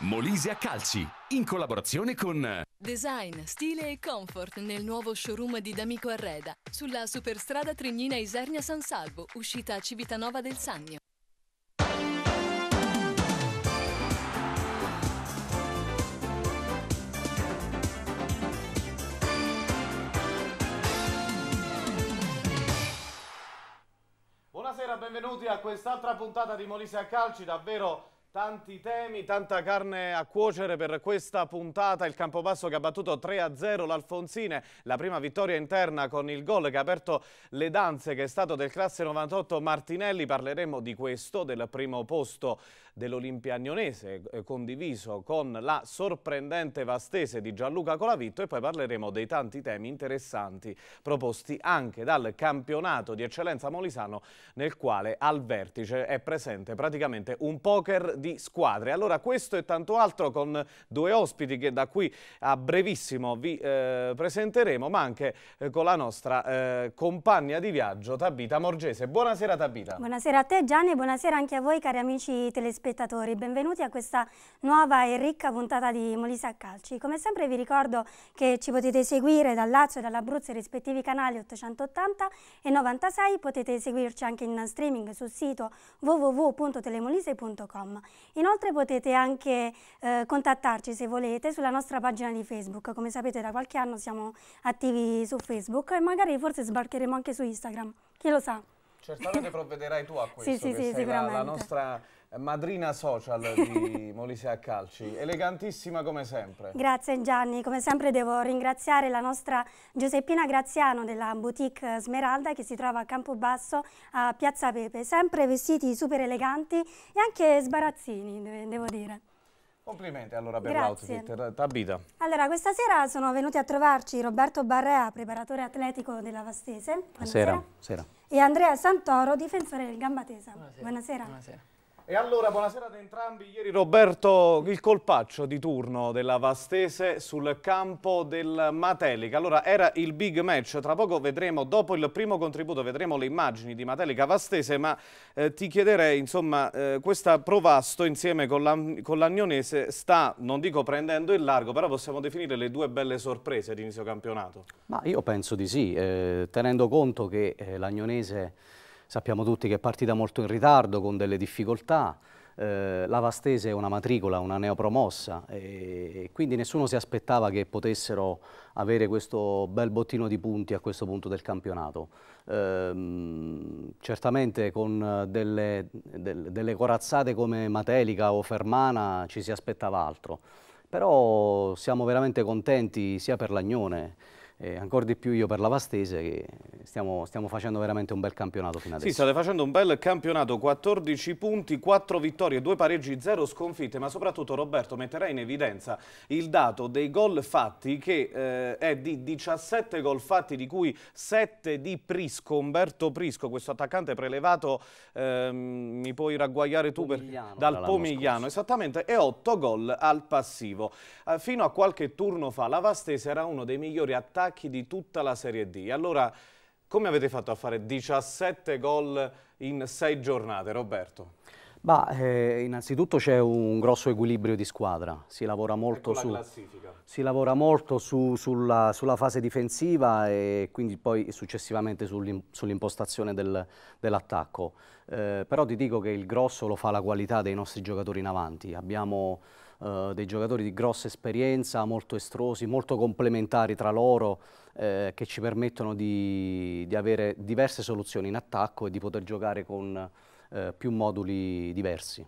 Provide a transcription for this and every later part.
Molise a Calci, in collaborazione con Design, stile e comfort nel nuovo showroom di D'Amico Arreda, sulla superstrada Trignina Isernia San Salvo, uscita a Civitanova del Sannio. Buonasera, benvenuti a quest'altra puntata di Molise a Calci, davvero Tanti temi, tanta carne a cuocere per questa puntata. Il Campobasso che ha battuto 3-0 l'Alfonsine, la prima vittoria interna con il gol che ha aperto le danze che è stato del classe 98 Martinelli. Parleremo di questo, del primo posto dell'Olimpiagnonese eh, condiviso con la sorprendente Vastese di Gianluca Colavitto e poi parleremo dei tanti temi interessanti proposti anche dal campionato di eccellenza molisano nel quale al vertice è presente praticamente un poker di squadre. Allora questo e tanto altro con due ospiti che da qui a brevissimo vi eh, presenteremo ma anche eh, con la nostra eh, compagna di viaggio Tabita Morgese. Buonasera Tabita. Buonasera a te Gianni e buonasera anche a voi cari amici telespettatori spettatori, benvenuti a questa nuova e ricca puntata di Molise a Calci. Come sempre vi ricordo che ci potete seguire dal Lazio e dall'Abruzzo i rispettivi canali 880 e 96, potete seguirci anche in streaming sul sito www.telemolise.com. Inoltre potete anche eh, contattarci se volete sulla nostra pagina di Facebook, come sapete da qualche anno siamo attivi su Facebook e magari forse sbarcheremo anche su Instagram, chi lo sa. Certamente provvederai tu a questo, sì, sì, sì, la, la nostra madrina social di Molisea Calci, elegantissima come sempre. Grazie Gianni, come sempre devo ringraziare la nostra Giuseppina Graziano della boutique eh, Smeralda che si trova a Campobasso a Piazza Pepe, sempre vestiti super eleganti e anche sbarazzini devo dire. Complimenti allora per l'outfit, Tabita. Allora, questa sera sono venuti a trovarci Roberto Barrea, preparatore atletico della Vastese. Buonasera. Buonasera. E Andrea Santoro, difensore del Gambatesa. Buonasera. Buonasera. Buonasera. E allora buonasera ad entrambi. Ieri Roberto il colpaccio di turno della Vastese sul campo del Matelica. Allora era il big match, tra poco vedremo, dopo il primo contributo vedremo le immagini di Matelica Vastese, ma eh, ti chiederei insomma eh, questa Provasto insieme con, la, con l'Agnonese sta, non dico prendendo il largo, però possiamo definire le due belle sorprese di inizio campionato. Ma io penso di sì, eh, tenendo conto che eh, l'Agnonese Sappiamo tutti che è partita molto in ritardo, con delle difficoltà. Eh, la Vastese è una matricola, una neopromossa e quindi nessuno si aspettava che potessero avere questo bel bottino di punti a questo punto del campionato. Eh, certamente con delle, del, delle corazzate come Matelica o Fermana ci si aspettava altro, però siamo veramente contenti sia per l'Agnone eh, ancora di più io per la Vastese che stiamo, stiamo, facendo veramente un bel campionato fino adesso. Sì, state facendo un bel campionato, 14 punti, 4 vittorie, 2 pareggi, 0 sconfitte, ma soprattutto Roberto metterà in evidenza il dato dei gol fatti che eh, è di 17 gol fatti di cui 7 di Prisco, Umberto Prisco, questo attaccante prelevato, eh, mi puoi ragguagliare tu per, dal Pomigliano, esattamente, e 8 gol al passivo. Eh, fino a qualche turno fa la Vastese era uno dei migliori attaccanti attacchi di tutta la Serie D. Allora, come avete fatto a fare 17 gol in 6 giornate, Roberto? Bah, eh, innanzitutto c'è un grosso equilibrio di squadra, si lavora ecco molto, ecco la si lavora molto su, sulla, sulla, fase difensiva e quindi poi successivamente sull'impostazione sull dell'attacco, eh, però ti dico che il grosso lo fa la qualità dei nostri giocatori in avanti, abbiamo eh, dei giocatori di grossa esperienza, molto estrosi, molto complementari tra loro, eh, che ci permettono di, di, avere diverse soluzioni in attacco e di poter giocare con eh, più moduli diversi.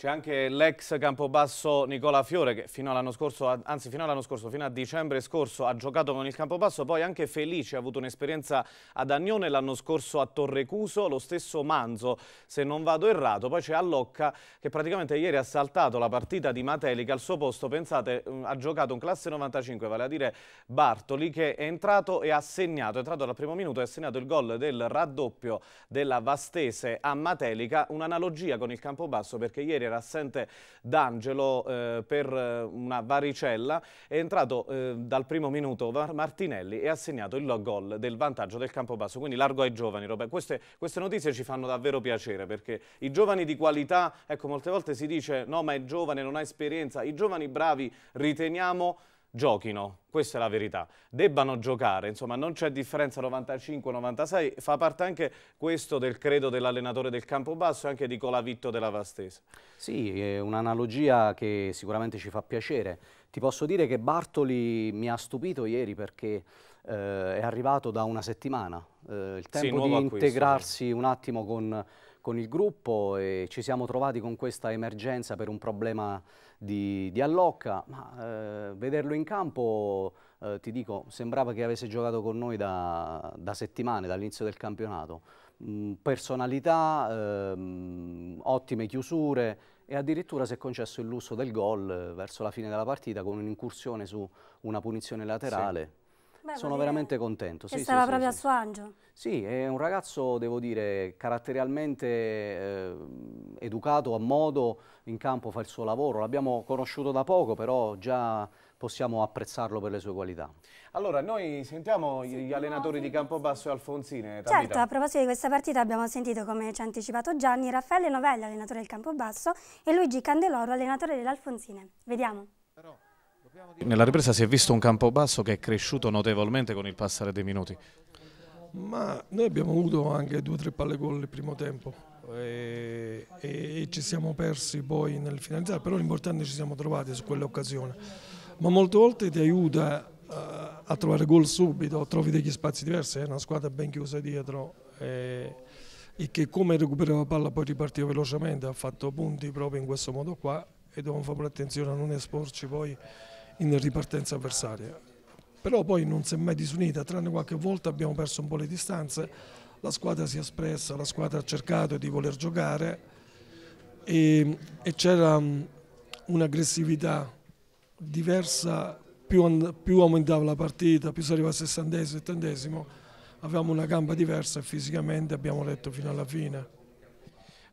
C'è anche l'ex Campobasso Nicola Fiore che fino all'anno scorso, anzi fino all'anno scorso, fino a dicembre scorso ha giocato con il Campobasso, poi anche Felice ha avuto un'esperienza ad Agnone l'anno scorso a Torrecuso, lo stesso Manzo se non vado errato, poi c'è Allocca che praticamente ieri ha saltato la partita di Mateli che al suo posto, pensate, mm, ha giocato un classe 95, vale a dire Bartoli che è entrato e ha segnato, è entrato dal primo minuto e ha segnato il gol del raddoppio della Vastese a Matelica, un'analogia con il Campobasso perché ieri era assente D'Angelo eh, per eh, una varicella, è entrato eh, dal primo minuto Martinelli e ha segnato il gol del vantaggio del campo basso, quindi largo ai giovani. Queste, queste, notizie ci fanno davvero piacere perché i giovani di qualità, ecco molte volte si dice no ma è giovane, non ha esperienza, i giovani bravi riteniamo giochino, questa è la verità, debbano giocare, insomma non c'è differenza 95-96, fa parte anche questo del credo dell'allenatore del Campobasso e anche di Colavitto della Vastesa. Sì, è un'analogia che sicuramente ci fa piacere. Ti posso dire che Bartoli mi ha stupito ieri perché eh, è arrivato da una settimana, eh, il tempo sì, di acquisto, integrarsi sì. un attimo con, con il gruppo e ci siamo trovati con questa emergenza per un problema di, di Allocca, ma eh, vederlo in campo, eh, ti dico, sembrava che avesse giocato con noi da, da settimane, dall'inizio del campionato. Mm, personalità, ehm, ottime chiusure e addirittura si è concesso il lusso del gol eh, verso la fine della partita con un'incursione su una punizione laterale. Sì sono veramente contento. sì, stava sì, proprio sì, a suo angio. Sì, è un ragazzo, devo dire, caratterialmente eh, educato, a modo, in campo fa il suo lavoro. L'abbiamo conosciuto da poco, però già possiamo apprezzarlo per le sue qualità. Allora, noi sentiamo sì, gli allenatori no, sì. di Campobasso e Alfonsine. Tabita. Certo, a proposito di questa partita abbiamo sentito, come ci ha anticipato Gianni, Raffaele Novelli, allenatore del Campobasso, e Luigi Candeloro, allenatore dell'Alfonzine. Vediamo. Però... Nella ripresa si è visto un campo basso che è cresciuto notevolmente con il passare dei minuti. Ma noi abbiamo avuto anche due o tre palle gol nel primo tempo e, e, ci siamo persi poi nel finalizzare, però l'importante è che ci siamo trovati su quell'occasione. Ma molte volte ti aiuta a, eh, a trovare gol subito, trovi degli spazi diversi, è eh, una squadra ben chiusa dietro. E, eh, e che come recuperava palla poi ripartiva velocemente, ha fatto punti proprio in questo modo qua e dobbiamo fare attenzione a non esporci poi in ripartenza avversaria. Però poi non si è mai disunita, tranne qualche volta abbiamo perso un po' le distanze, la squadra si è espressa, la squadra ha cercato di voler giocare e, e c'era mm, un'aggressività diversa, più, più, aumentava la partita, più si arriva al sessantesimo, settantesimo, avevamo una gamba diversa e fisicamente abbiamo letto fino alla fine.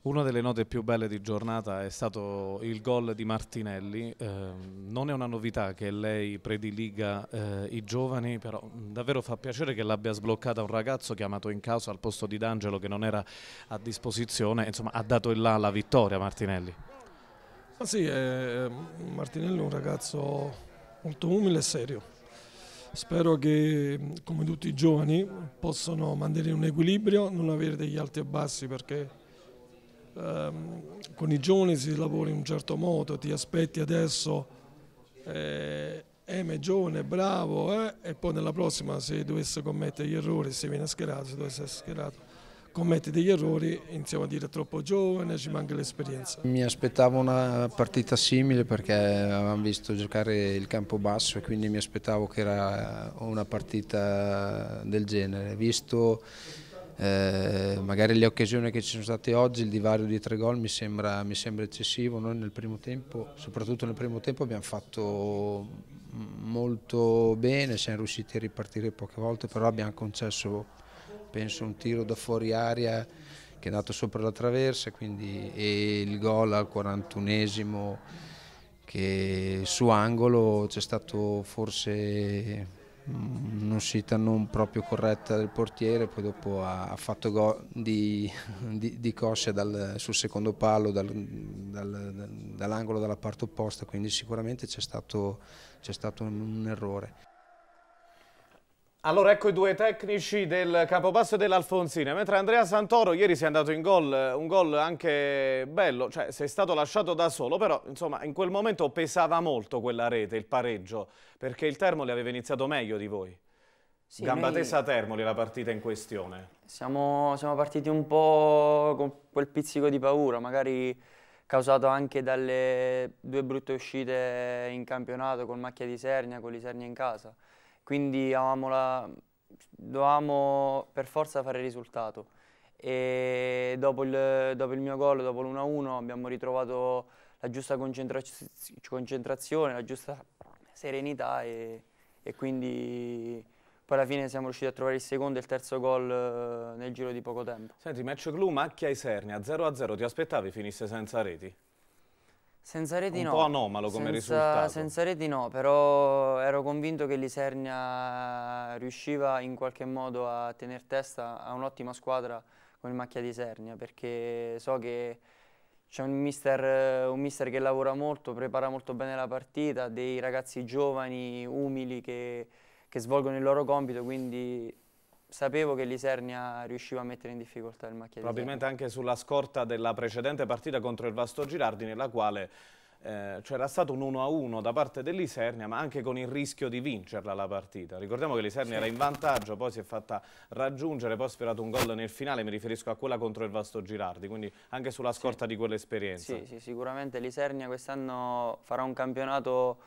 Una delle note più belle di giornata è stato il gol di Martinelli, eh, non è una novità che lei prediliga eh, i giovani, però davvero fa piacere che l'abbia sbloccata un ragazzo chiamato in causa al posto di D'Angelo che non era a disposizione, insomma ha dato il là alla vittoria Martinelli. Ma ah, sì, eh, eh, Martinelli è un ragazzo molto umile e serio, spero che come tutti i giovani possano mantenere un equilibrio, non avere degli alti e bassi perché ehm, con i giovani si lavora in un certo modo, ti aspetti adesso, eh, eh è giovane, è bravo, eh, e poi nella prossima se dovesse commettere gli errori, se viene schierato, se dovesse essere schierato, commette degli errori, iniziamo a dire troppo giovane, ci manca l'esperienza. Mi aspettavo una partita simile perché avevamo visto giocare il campo basso e quindi mi aspettavo che era una partita del genere. Visto eh, magari le occasioni che ci sono state oggi, il divario di tre gol mi sembra, mi sembra eccessivo, noi nel primo tempo, soprattutto nel primo tempo abbiamo fatto molto bene, siamo riusciti a ripartire poche volte, però abbiamo concesso penso un tiro da fuori aria che è andato sopra la traversa quindi, e il gol al 41esimo che su angolo c'è stato forse un'uscita mm, non proprio corretta del portiere, poi dopo ha, fatto gol di, di, di coscia dal, sul secondo palo dal, dal, dall'angolo dalla parte opposta, quindi sicuramente c'è stato, stato un errore. Allora ecco i due tecnici del Campobasso e dell'Alfonsina, mentre Andrea Santoro ieri si è andato in gol, un gol anche bello, cioè si è stato lasciato da solo, però insomma in quel momento pesava molto quella rete, il pareggio, perché il Termoli aveva iniziato meglio di voi. Sì, Gambatesa noi... Termoli la partita in questione. Siamo, siamo partiti un po' con quel pizzico di paura, magari causato anche dalle due brutte uscite in campionato con Macchia di Sernia, con Lisernia in casa quindi la, dovevamo per forza fare risultato. E dopo il, dopo il mio gol, dopo l'1-1, abbiamo ritrovato la giusta concentra concentrazione, la giusta serenità e, e, quindi poi alla fine siamo riusciti a trovare il secondo e il terzo gol eh, nel giro di poco tempo. Senti, match clou Macchia e Isernia, 0-0, ti aspettavi finisse senza reti? Senza reti no. Un po' anomalo come senza, risultato. Senza reti no, però ero convinto che l'Isernia riusciva in qualche modo a tenere testa a un'ottima squadra con il Macchia di Isernia, perché so che c'è un, un mister, che lavora molto, prepara molto bene la partita, dei ragazzi giovani, umili, che, che svolgono il loro compito, quindi sapevo che l'Isernia riusciva a mettere in difficoltà il Macchia Probabilmente anche sulla scorta della precedente partita contro il Vasto Girardi, nella quale eh, c'era stato un 1-1 da parte dell'Isernia, ma anche con il rischio di vincerla la partita. Ricordiamo che l'Isernia sì. era in vantaggio, poi si è fatta raggiungere, poi ha sperato un gol nel finale, mi riferisco a quella contro il Vasto Girardi, quindi anche sulla scorta sì. di quell'esperienza. Sì, sì, sicuramente l'Isernia quest'anno farà un campionato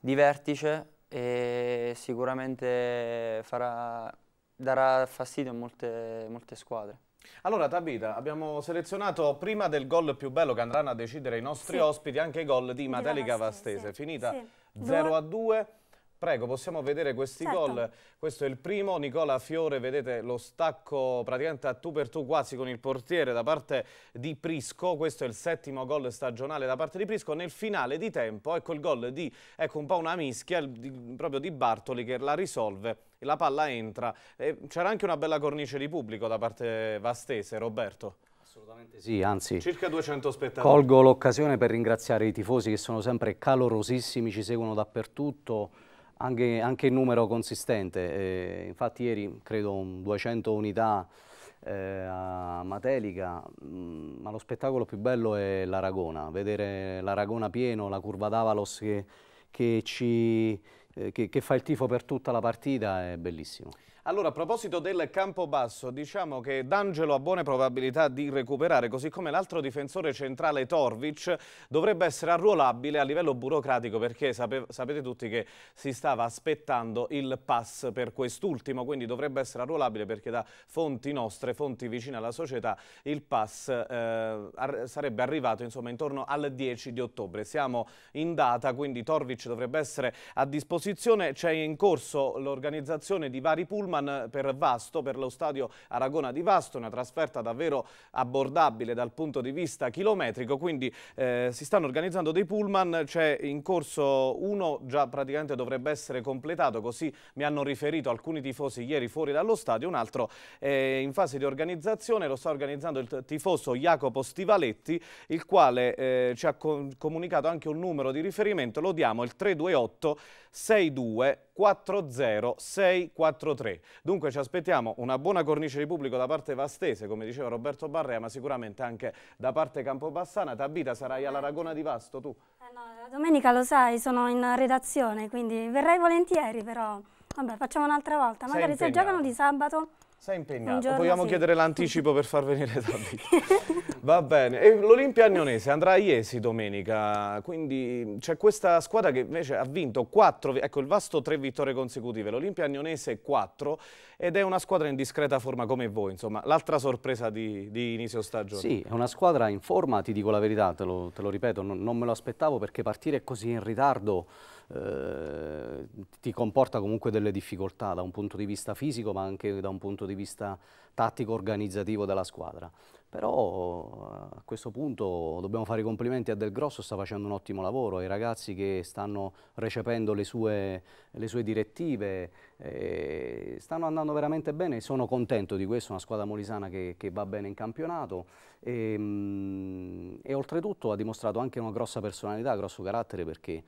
di vertice e sicuramente farà darà fastidio a molte, molte squadre. Allora Tabita, abbiamo selezionato prima del gol più bello che andranno a decidere i nostri sì. ospiti anche i gol di Matelica Vastese, sì. finita sì. 0 a 2. Prego, possiamo vedere questi certo. gol. Questo è il primo, Nicola Fiore, vedete lo stacco praticamente a tu per tu quasi con il portiere da parte di Prisco. Questo è il settimo gol stagionale da parte di Prisco. Nel finale di tempo, ecco il gol di, ecco un po' una mischia di, proprio di Bartoli che la risolve. La palla entra. C'era anche una bella cornice di pubblico da parte vastese, Roberto. Assolutamente sì, anzi. Circa 200 spettatori. Colgo l'occasione per ringraziare i tifosi che sono sempre calorosissimi, ci seguono dappertutto anche, anche in numero consistente. Eh, infatti ieri credo 200 unità eh, a Matelica, mh, mm, ma lo spettacolo più bello è l'Aragona, vedere l'Aragona pieno, la curva d'Avalos che, che, eh, che, che fa il tifo per tutta la partita è bellissimo. Allora, a proposito del campo basso, diciamo che D'Angelo ha buone probabilità di recuperare, così come l'altro difensore centrale Torvic dovrebbe essere arruolabile a livello burocratico perché sapete tutti che si stava aspettando il pass per quest'ultimo, quindi dovrebbe essere arruolabile perché da fonti nostre, fonti vicine alla società, il pass eh, sarebbe arrivato insomma, intorno al 10 di ottobre. Siamo in data, quindi Torvic dovrebbe essere a disposizione, c'è in corso l'organizzazione di vari pullman Newman per Vasto, per lo stadio Aragona di Vasto, una trasferta davvero abbordabile dal punto di vista chilometrico, quindi eh, si stanno organizzando dei pullman, c'è in corso uno già praticamente dovrebbe essere completato, così mi hanno riferito alcuni tifosi ieri fuori dallo stadio, un altro è eh, in fase di organizzazione, lo sta organizzando il tifoso Jacopo Stivaletti, il quale eh, ci ha co comunicato anche un numero di riferimento, lo diamo il 328 62 40 643. Dunque ci aspettiamo una buona cornice di pubblico da parte vastese, come diceva Roberto Barrea, ma sicuramente anche da parte campobassana. Tabita, sarai all'Aragona di Vasto tu? Eh no, domenica lo sai, sono in redazione, quindi verrai volentieri, però vabbè, facciamo un'altra volta. Magari se giocano di sabato sei impegnato. Vogliamo sì. chiedere l'anticipo per far venire Davide. Va bene. l'Olimpia Agnonese andrà a Iesi domenica, quindi c'è questa squadra che invece ha vinto 4, ecco il vasto 3 vittorie consecutive, l'Olimpia Agnonese 4 ed è una squadra in discreta forma come voi, insomma, l'altra sorpresa di, di, inizio stagione. Sì, è una squadra in forma, ti dico la verità, te lo, te lo ripeto, non, non me lo aspettavo perché partire così in ritardo eh, ti comporta comunque delle difficoltà da un punto di vista fisico ma anche da un punto di vista tattico organizzativo della squadra. Però eh, a questo punto dobbiamo fare i complimenti a Del Grosso, sta facendo un ottimo lavoro, ai ragazzi che stanno recependo le sue, le sue direttive, eh, stanno andando veramente bene, sono contento di questo, una squadra molisana che, che va bene in campionato e, ehm, mh, e oltretutto ha dimostrato anche una grossa personalità, grosso carattere perché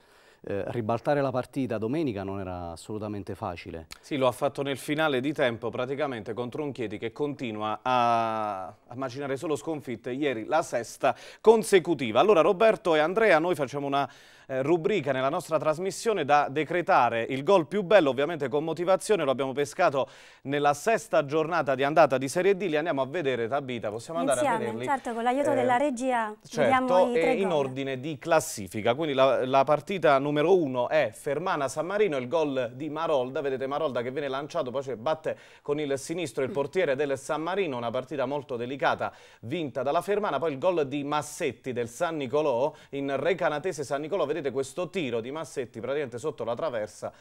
eh, ribaltare la partita domenica non era assolutamente facile. Sì, lo ha fatto nel finale di tempo praticamente contro un Chieti che continua a, a macinare solo sconfitte, ieri la sesta consecutiva. Allora Roberto e Andrea, noi facciamo una eh, rubrica nella nostra trasmissione da decretare il gol più bello, ovviamente con motivazione, lo abbiamo pescato nella sesta giornata di andata di Serie D, li andiamo a vedere Tabita, possiamo andare Insieme, a vederli. certo, con l'aiuto eh, della regia certo, in ordine di classifica, quindi la, la partita numero uno è Fermana-San Marino, il gol di Marolda, vedete Marolda che viene lanciato, poi batte con il sinistro il mm. portiere del San Marino, una partita molto delicata vinta dalla Fermana, poi il gol di Massetti del San Nicolò in Recanatese San Nicolò, vedete vedete questo tiro di Massetti praticamente sotto la traversa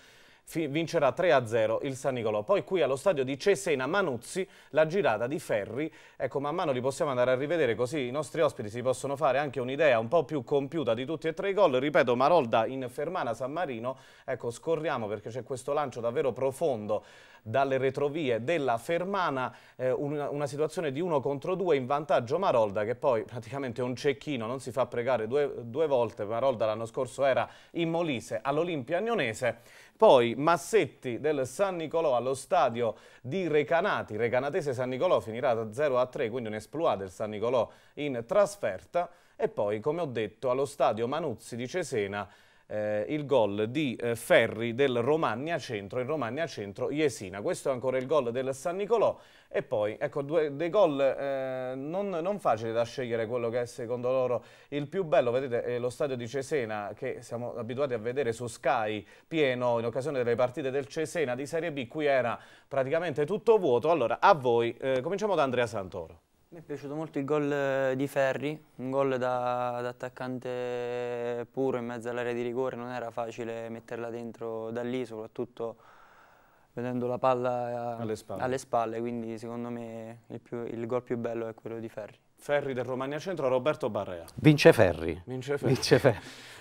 vincerà 3-0 il San Nicolò. Poi qui allo stadio di Cesena Manuzzi la girata di Ferri. Ecco, man mano li possiamo andare a rivedere così i nostri ospiti si possono fare anche un'idea un po' più compiuta di tutti e tre i gol. Ripeto, Marolda in Fermana San Marino. Ecco, scorriamo perché c'è questo lancio davvero profondo dalle retrovie della Fermana, eh, una, una, situazione di 1 contro 2 in vantaggio Marolda che poi praticamente è un cecchino, non si fa pregare due, due volte, Marolda l'anno scorso era in Molise all'Olimpia Agnonese poi Massetti del San Nicolò allo stadio di Recanati, Recanatese San Nicolò finirà da 0 a 3, quindi un esploit del San Nicolò in trasferta e poi come ho detto allo stadio Manuzzi di Cesena eh, il gol di eh, Ferri del Romagna Centro, in Romagna Centro Iesina. Questo è ancora il gol del San Nicolò e poi ecco due, dei gol eh, non, non, facili da scegliere quello che è secondo loro il più bello, vedete è eh, lo stadio di Cesena che siamo abituati a vedere su Sky pieno in occasione delle partite del Cesena di Serie B, qui era praticamente tutto vuoto, allora a voi eh, cominciamo da Andrea Santoro. Mi è piaciuto molto il gol eh, di Ferri, un gol da, da attaccante puro in mezzo all'area di rigore, non era facile metterla dentro da lì, soprattutto vedendo la palla eh, alle spalle, alle spalle quindi secondo me il, più, il gol più bello è quello di Ferri. Ferri del Romagna Centro, Roberto Barrea. Vince Ferri. Vince Ferri. Vince Ferri.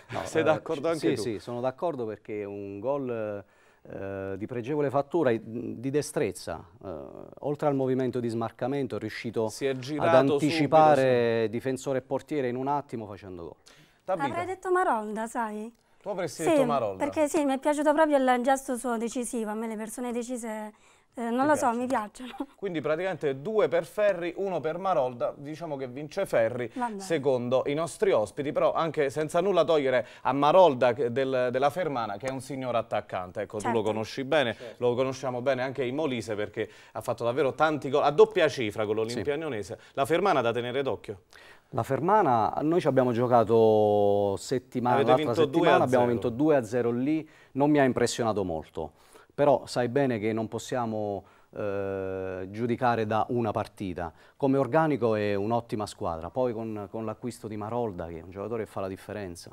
No, Sei d'accordo eh, anche sì, tu? Sì, sono d'accordo perché un gol eh, di pregevole fattura, di destrezza, eh, oltre al movimento di smarcamento è riuscito è ad anticipare subito, difensore e portiere in un attimo facendo gol. Tabita. Avrei detto Maronda, sai? Tu avresti sì, detto Maronda? perché sì, mi è piaciuto proprio il gesto suo decisivo, a me le persone decise eh, non Ti lo piacciono. so, mi piacciono. Quindi praticamente due per Ferri, uno per Marolda, diciamo che vince Ferri Vabbè. secondo i nostri ospiti, però anche senza nulla togliere a Marolda del, della Fermana che è un signor attaccante, ecco certo. tu lo certo. conosci bene, certo. lo conosciamo bene anche in Molise perché ha fatto davvero tanti gol, a doppia cifra con l'Olimpianionese, sì. la Fermana da tenere d'occhio? La Fermana, noi ci abbiamo giocato settimana, l'altra settimana, abbiamo vinto 2 0 lì, non mi ha impressionato molto però sai bene che non possiamo eh, giudicare da una partita. Come organico è un'ottima squadra, poi con, con l'acquisto di Marolda, che è un giocatore che fa la differenza.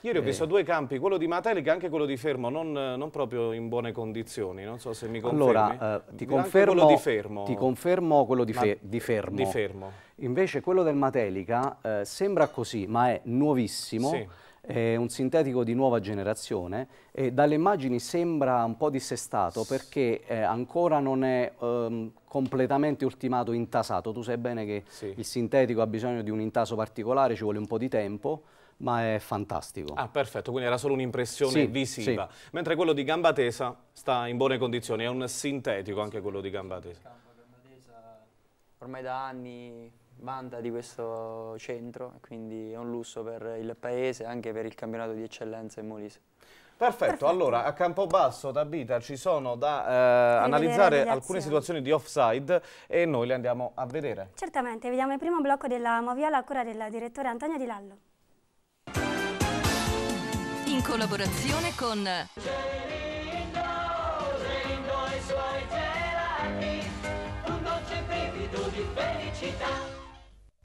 Ieri ho eh. visto due campi, quello di Matelica e anche quello di Fermo, non, non, proprio in buone condizioni, non so se mi confermi. Allora, eh, ti, confermo, quello di Fermo. ti confermo quello di, fe di, fermo. di fermo. Invece quello del Matelica eh, sembra così, ma è nuovissimo. Sì è un sintetico di nuova generazione e dalle immagini sembra un po' dissestato perché eh, ancora non è ehm, completamente ultimato, intasato. Tu sai bene che sì. il sintetico ha bisogno di un intaso particolare, ci vuole un po' di tempo ma è fantastico. Ah, perfetto, quindi era solo un'impressione sì, visiva. Sì. Mentre quello di gamba tesa sta in buone condizioni, è un sintetico anche quello di gamba tesa. Ormai da anni vanta di questo centro, quindi è un lusso per il paese e anche per il campionato di eccellenza in Molise. Perfetto, Perfetto, allora a Campobasso, da Bita ci sono da eh, analizzare alcune situazioni di offside e noi le andiamo a vedere. Certamente, vediamo il primo blocco della Moviola a cura del direttore Antonio Di Lallo. In collaborazione con... felicità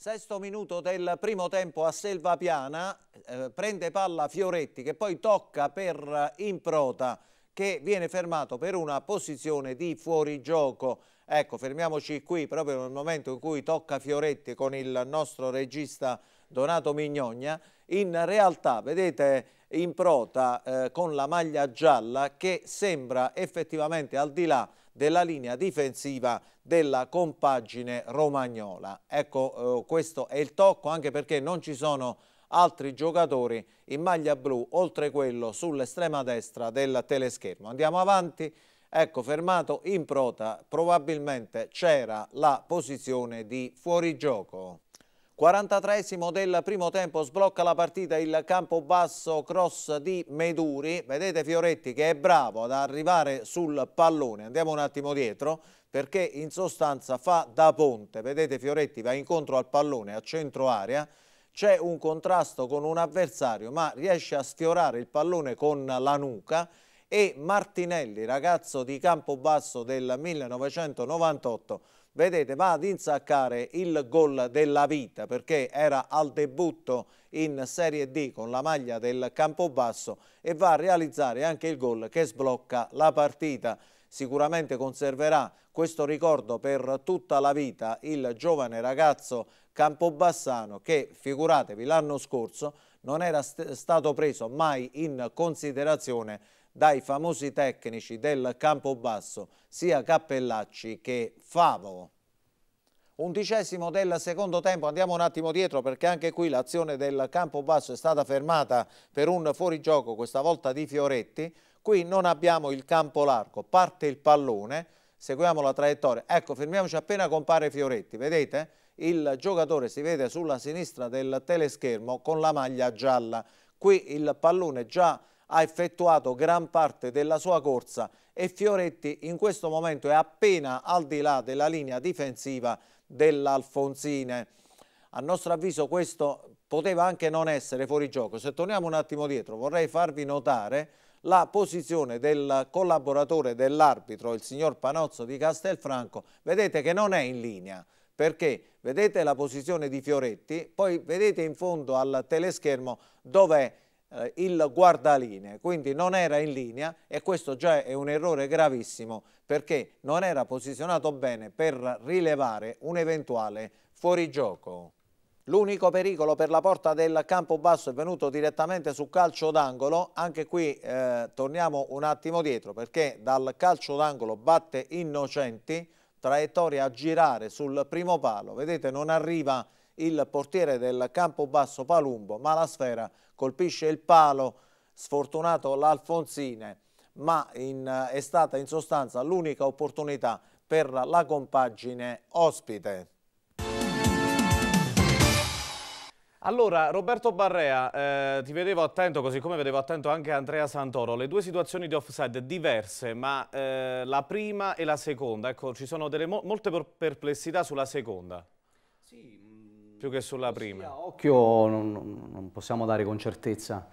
Sesto minuto del primo tempo a Selva Piana, eh, prende palla Fioretti che poi tocca per Improta che viene fermato per una posizione di fuorigioco. Ecco, fermiamoci qui proprio nel momento in cui tocca Fioretti con il nostro regista Donato Mignogna. In realtà, vedete, Improta eh, con la maglia gialla che sembra effettivamente al di là della linea difensiva della compagine romagnola. Ecco, eh, questo è il tocco anche perché non ci sono altri giocatori in maglia blu oltre quello sull'estrema destra del teleschermo. Andiamo avanti. Ecco, fermato in prota, probabilmente c'era la posizione di fuorigioco. 43 del primo tempo sblocca la partita il campo basso cross di Meduri. Vedete Fioretti che è bravo ad arrivare sul pallone. Andiamo un attimo dietro perché in sostanza fa da ponte. Vedete Fioretti va incontro al pallone a centro area. C'è un contrasto con un avversario ma riesce a sfiorare il pallone con la nuca e Martinelli, ragazzo di campo basso del 1998 vedete, va ad insaccare il gol della vita perché era al debutto in Serie D con la maglia del Campobasso e va a realizzare anche il gol che sblocca la partita. Sicuramente conserverà questo ricordo per tutta la vita il giovane ragazzo Campobassano che, figuratevi, l'anno scorso non era st stato preso mai in considerazione dai famosi tecnici del Campobasso, sia Cappellacci che Favolo. Undicesimo del secondo tempo, andiamo un attimo dietro perché anche qui l'azione del Campobasso è stata fermata per un fuorigioco, questa volta di Fioretti. Qui non abbiamo il campo largo, parte il pallone, seguiamo la traiettoria. Ecco, fermiamoci appena compare Fioretti, vedete? Il giocatore si vede sulla sinistra del teleschermo con la maglia gialla. Qui il pallone già ha effettuato gran parte della sua corsa e Fioretti in questo momento è appena al di là della linea difensiva dell'Alfonsine. A nostro avviso questo poteva anche non essere fuori gioco. Se torniamo un attimo dietro vorrei farvi notare la posizione del collaboratore dell'arbitro, il signor Panozzo di Castelfranco. Vedete che non è in linea perché vedete la posizione di Fioretti, poi vedete in fondo al teleschermo dov'è eh, il guardalinee, quindi non era in linea e questo già è un errore gravissimo perché non era posizionato bene per rilevare un eventuale fuorigioco. L'unico pericolo per la porta del campo basso è venuto direttamente su calcio d'angolo, anche qui eh, torniamo un attimo dietro perché dal calcio d'angolo batte Innocenti, traiettoria a girare sul primo palo, vedete non arriva il portiere del Campobasso Palumbo, ma la sfera colpisce il palo, sfortunato l'Alfonsine, ma in, è stata in sostanza l'unica opportunità per la compagine ospite. Allora, Roberto Barrea, eh, ti vedevo attento, così come vedevo attento anche Andrea Santoro, le due situazioni di offside diverse, ma eh, la prima e la seconda, ecco, ci sono delle mo molte perplessità sulla seconda più che sulla prima. Sì, a occhio non, non, possiamo dare con certezza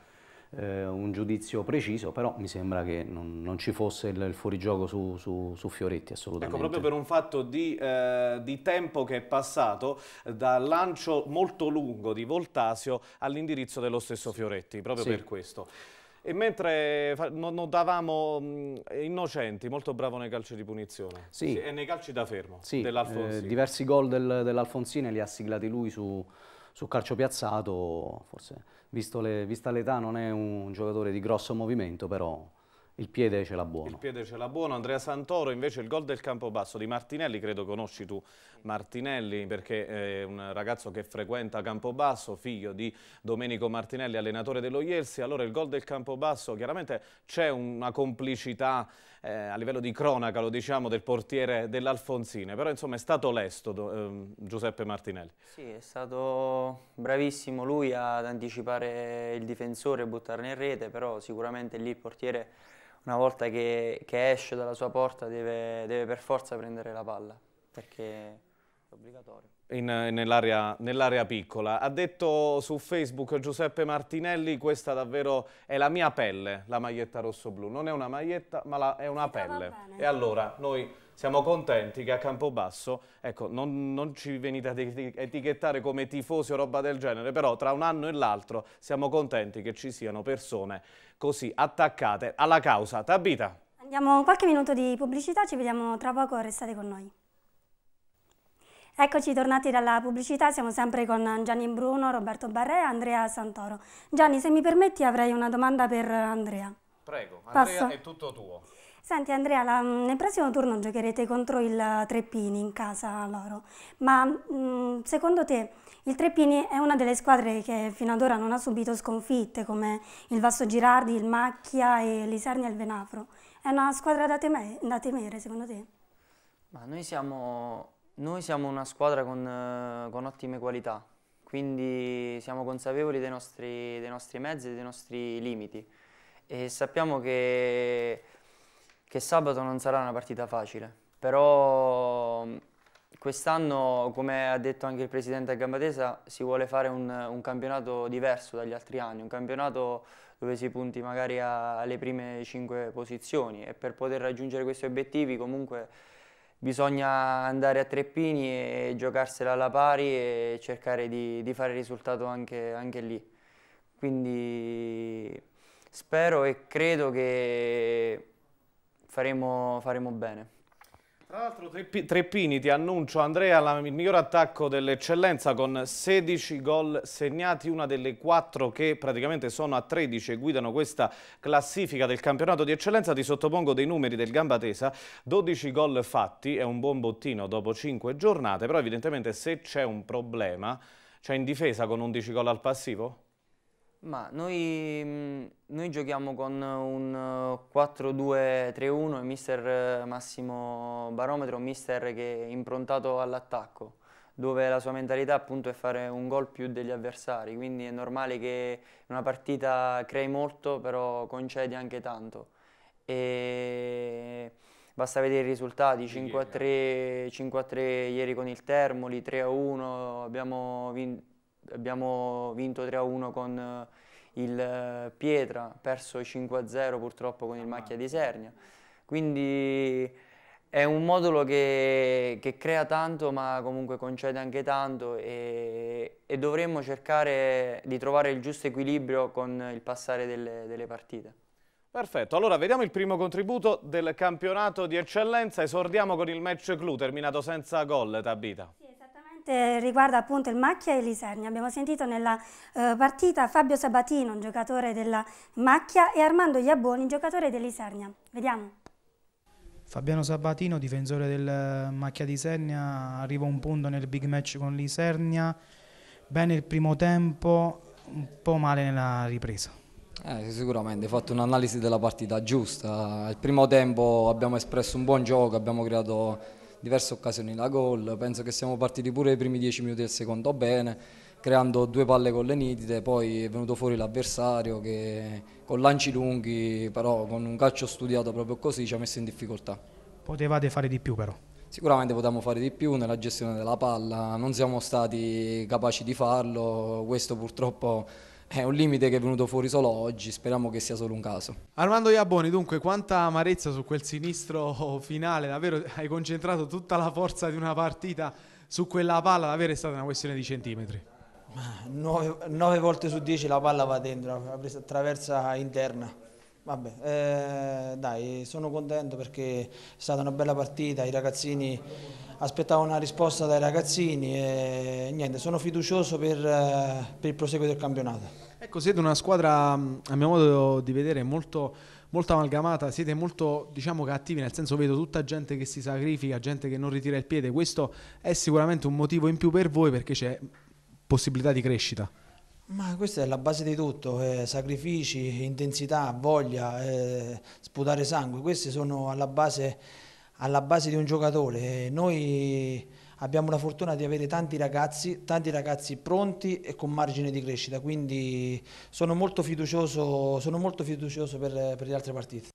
eh, un giudizio preciso, però mi sembra che non, non ci fosse il, il fuorigioco su, su, su, Fioretti assolutamente. Ecco, proprio per un fatto di, eh, di tempo che è passato eh, dal lancio molto lungo di Voltasio all'indirizzo dello stesso Fioretti, proprio sì. per questo e mentre notavamo mm, eh, innocenti, molto bravo nei calci di punizione sì. e nei calci da fermo sì. Eh, diversi gol del, dell'Alfonsine li ha siglati lui su, su calcio piazzato, forse le, vista l'età non è un giocatore di grosso movimento, però il piede ce l'ha buono. Il piede ce l'ha buono. Andrea Santoro invece il gol del campo basso di Martinelli, credo conosci tu Martinelli perché è un ragazzo che frequenta campo basso, figlio di Domenico Martinelli, allenatore dello Iersi. Allora il gol del campo basso, chiaramente c'è una complicità eh, a livello di cronaca, lo diciamo, del portiere dell'Alfonsine, però insomma è stato lesto eh, Giuseppe Martinelli. Sì, è stato bravissimo lui ad anticipare il difensore e buttarne in rete, però sicuramente lì il portiere una volta che, che esce dalla sua porta deve, deve, per forza prendere la palla, perché è obbligatorio. nell'area, nell piccola. Ha detto su Facebook Giuseppe Martinelli, questa davvero è la mia pelle, la maglietta rosso-blu. Non è una maglietta, ma la, è una pelle. E allora noi siamo contenti che a Campobasso, ecco, non, non ci venite ad etichettare come tifosi o roba del genere, però tra un anno e l'altro siamo contenti che ci siano persone così attaccate alla causa. Tabita. Andiamo qualche minuto di pubblicità, ci vediamo tra poco, restate con noi. Eccoci tornati dalla pubblicità, siamo sempre con Gianni Bruno, Roberto Barré e Andrea Santoro. Gianni, se mi permetti avrei una domanda per Andrea. Prego, Andrea Passo. è tutto tuo. Senti Andrea, la, mm, nel prossimo turno giocherete contro il Treppini in casa loro, ma mh, mm, secondo te il Treppini è una delle squadre che fino ad ora non ha subito sconfitte come il Vasso Girardi, il Macchia e l'Isernia e il Venafro. È una squadra da, teme da temere secondo te? Ma noi siamo, noi siamo una squadra con, eh, con, ottime qualità, quindi siamo consapevoli dei nostri, dei nostri mezzi e dei nostri limiti e sappiamo che che sabato non sarà una partita facile, però mm, quest'anno, come ha detto anche il presidente Gambatesa, si vuole fare un, un, campionato diverso dagli altri anni, un campionato dove si punti magari a, alle prime cinque posizioni e per poter raggiungere questi obiettivi comunque bisogna andare a Treppini e giocarsela alla pari e cercare di, di fare risultato anche, anche lì. Quindi spero e credo che faremo, faremo bene. Tra l'altro Treppini ti annuncio Andrea la, il miglior attacco dell'eccellenza con 16 gol segnati, una delle quattro che praticamente sono a 13 e guidano questa classifica del campionato di eccellenza. Ti sottopongo dei numeri del Gambatesa, 12 gol fatti, è un buon bottino dopo 5 giornate, però evidentemente se c'è un problema, c'è in difesa con 11 gol al passivo? Ma noi, mm, noi giochiamo con un 4-2-3-1 uh, e mister uh, Massimo Barometro, un mister che è improntato all'attacco dove la sua mentalità appunto è fare un gol più degli avversari, quindi è normale che in una partita crei molto, però concedi anche tanto. E basta vedere i risultati, 5 3, ieri con il Termoli, 3 1, abbiamo vinto abbiamo vinto 3-1 con eh, il eh, Pietra, perso 5-0 purtroppo con il ah, Macchia di Sernia. Quindi è un modulo che, che crea tanto ma comunque concede anche tanto e, e, dovremmo cercare di trovare il giusto equilibrio con il passare delle, delle partite. Perfetto, allora vediamo il primo contributo del campionato di eccellenza, esordiamo con il match clou terminato senza gol Tabita eh, riguarda appunto il Macchia e l'Isernia. Abbiamo sentito nella eh, partita Fabio Sabatino, un giocatore della Macchia, e Armando Iaboni, giocatore dell'Isernia. Vediamo. Fabiano Sabatino, difensore del eh, Macchia di Isernia, arriva un punto nel big match con l'Isernia, bene il primo tempo, un po' male nella ripresa. Eh, sicuramente, hai fatto un'analisi della partita giusta, Il primo tempo abbiamo espresso un buon gioco, abbiamo creato diverse occasioni da gol, penso che siamo partiti pure i primi dieci minuti del secondo bene, creando due palle con le nitide, poi è venuto fuori l'avversario che con lanci lunghi, però con un calcio studiato proprio così, ci ha messo in difficoltà. Potevate fare di più però? Sicuramente potevamo fare di più nella gestione della palla, non siamo stati capaci di farlo, questo purtroppo è un limite che è venuto fuori solo oggi, speriamo che sia solo un caso. Armando Iaboni, dunque, quanta amarezza su quel sinistro finale, davvero hai concentrato tutta la forza di una partita su quella palla, davvero è stata una questione di centimetri. 9 volte su 10 la palla va dentro, attraversa interna. Vabbè, eh, dai, sono contento perché è stata una bella partita, i ragazzini aspettavano una risposta dai ragazzini e niente, sono fiducioso per, eh, per il proseguo del campionato. Ecco, siete una squadra, a mio modo di vedere, molto, molto amalgamata, siete molto diciamo, cattivi, nel senso vedo tutta gente che si sacrifica, gente che non ritira il piede, questo è sicuramente un motivo in più per voi perché c'è possibilità di crescita. Ma questa è la base di tutto, eh, sacrifici, intensità, voglia, eh, sputare sangue, queste sono alla base, alla base di un giocatore. Eh, noi abbiamo la fortuna di avere tanti ragazzi, tanti ragazzi pronti e con margine di crescita, quindi sono molto fiducioso, sono molto fiducioso per, per le altre partite.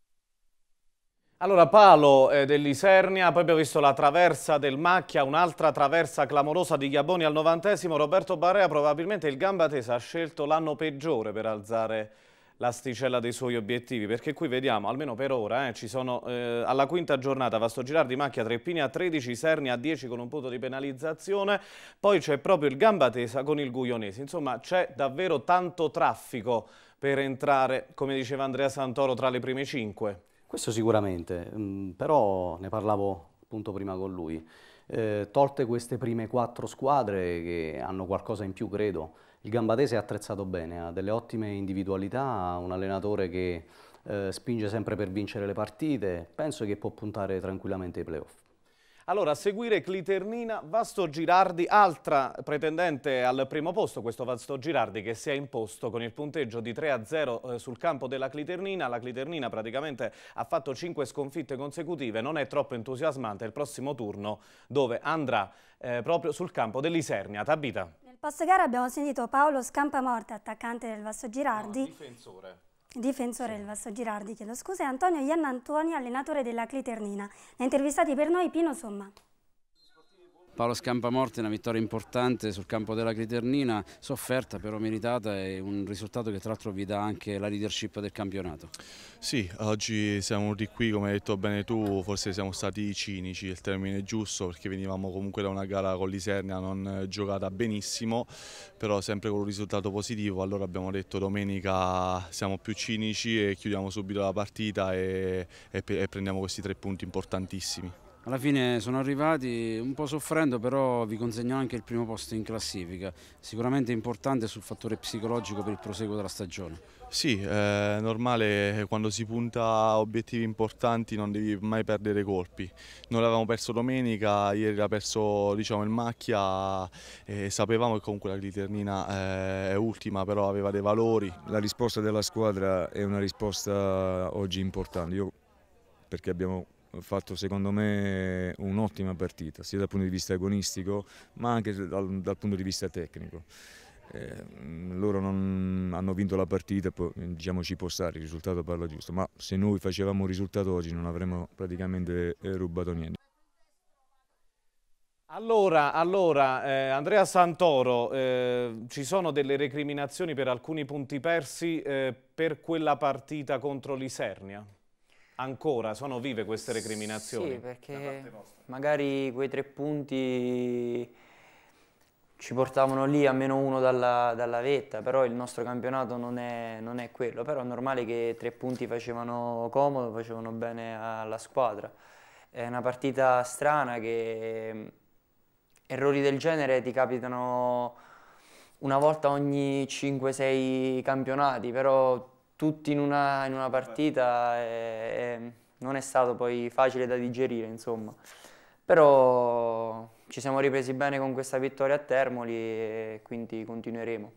Allora Palo eh, dell'Isernia, poi abbiamo visto la traversa del Macchia, un'altra traversa clamorosa di Gaboni al novantesimo, Roberto Barea probabilmente il gamba tesa ha scelto l'anno peggiore per alzare l'asticella dei suoi obiettivi, perché qui vediamo, almeno per ora, eh, ci sono eh, alla quinta giornata Vasto Girardi, Macchia, Treppini a 13, Isernia a 10 con un punto di penalizzazione, poi c'è proprio il gamba tesa con il Guglionese, insomma c'è davvero tanto traffico per entrare, come diceva Andrea Santoro, tra le prime cinque. Questo sicuramente, mm, però ne parlavo appunto prima con lui. Eh, tolte queste prime quattro squadre che hanno qualcosa in più, credo, il Gambatese è attrezzato bene, ha delle ottime individualità, ha un allenatore che eh, spinge sempre per vincere le partite, penso che può puntare tranquillamente ai playoff. Allora, a seguire Cliternina, Vasto Girardi, altra pretendente al primo posto, questo Vasto Girardi che si è imposto con il punteggio di 3-0 a eh, sul campo della Cliternina. La Cliternina praticamente ha fatto 5 sconfitte consecutive, non è troppo entusiasmante il prossimo turno dove andrà eh, proprio sul campo dell'Isernia. Tabita. Nel post gara abbiamo sentito Paolo Scampamorte, attaccante del Vasto Girardi. No, difensore difensore del Vasto Girardi, chiedo scusa, è Antonio Iannantoni, allenatore della Cliternina. Ne ha intervistati per noi Pino Somma. Paolo Scampamorte una vittoria importante sul campo della Criternina, sofferta però meritata e un risultato che tra l'altro vi dà anche la leadership del campionato. Sì, oggi siamo venuti qui, come hai detto bene tu, forse siamo stati cinici, il termine è giusto, perché venivamo comunque da una gara con l'Isernia non giocata benissimo, però sempre con un risultato positivo, allora abbiamo detto domenica siamo più cinici e chiudiamo subito la partita e, e, e prendiamo questi tre punti importantissimi. Alla fine sono arrivati un po' soffrendo, però vi consegno anche il primo posto in classifica. Sicuramente importante sul fattore psicologico per il proseguo della stagione. Sì, eh, è normale quando si punta a obiettivi importanti non devi mai perdere colpi. Noi l'avevamo perso domenica, ieri l'ha perso diciamo, il Macchia e sapevamo che comunque la Gliternina eh, è ultima, però aveva dei valori. La risposta della squadra è una risposta oggi importante, Io, perché abbiamo fatto secondo me un'ottima partita, sia dal punto di vista agonistico ma anche dal, dal punto di vista tecnico. Eh, loro non hanno vinto la partita, poi, diciamo ci può stare, il risultato parla giusto, ma se noi facevamo un risultato oggi non avremmo praticamente eh, rubato niente. Allora, allora eh, Andrea Santoro, eh, ci sono delle recriminazioni per alcuni punti persi eh, per quella partita contro l'Isernia? ancora sono vive queste recriminazioni? Sì, perché magari quei tre punti ci portavano lì a meno uno dalla, dalla vetta, però il nostro campionato non è, non è, quello, però è normale che tre punti facevano comodo, facevano bene alla squadra. È una partita strana che errori del genere ti capitano una volta ogni 5-6 campionati, però tutti in una, in una partita e, e non è stato poi facile da digerire, insomma. Però ci siamo ripresi bene con questa vittoria a Termoli e quindi continueremo.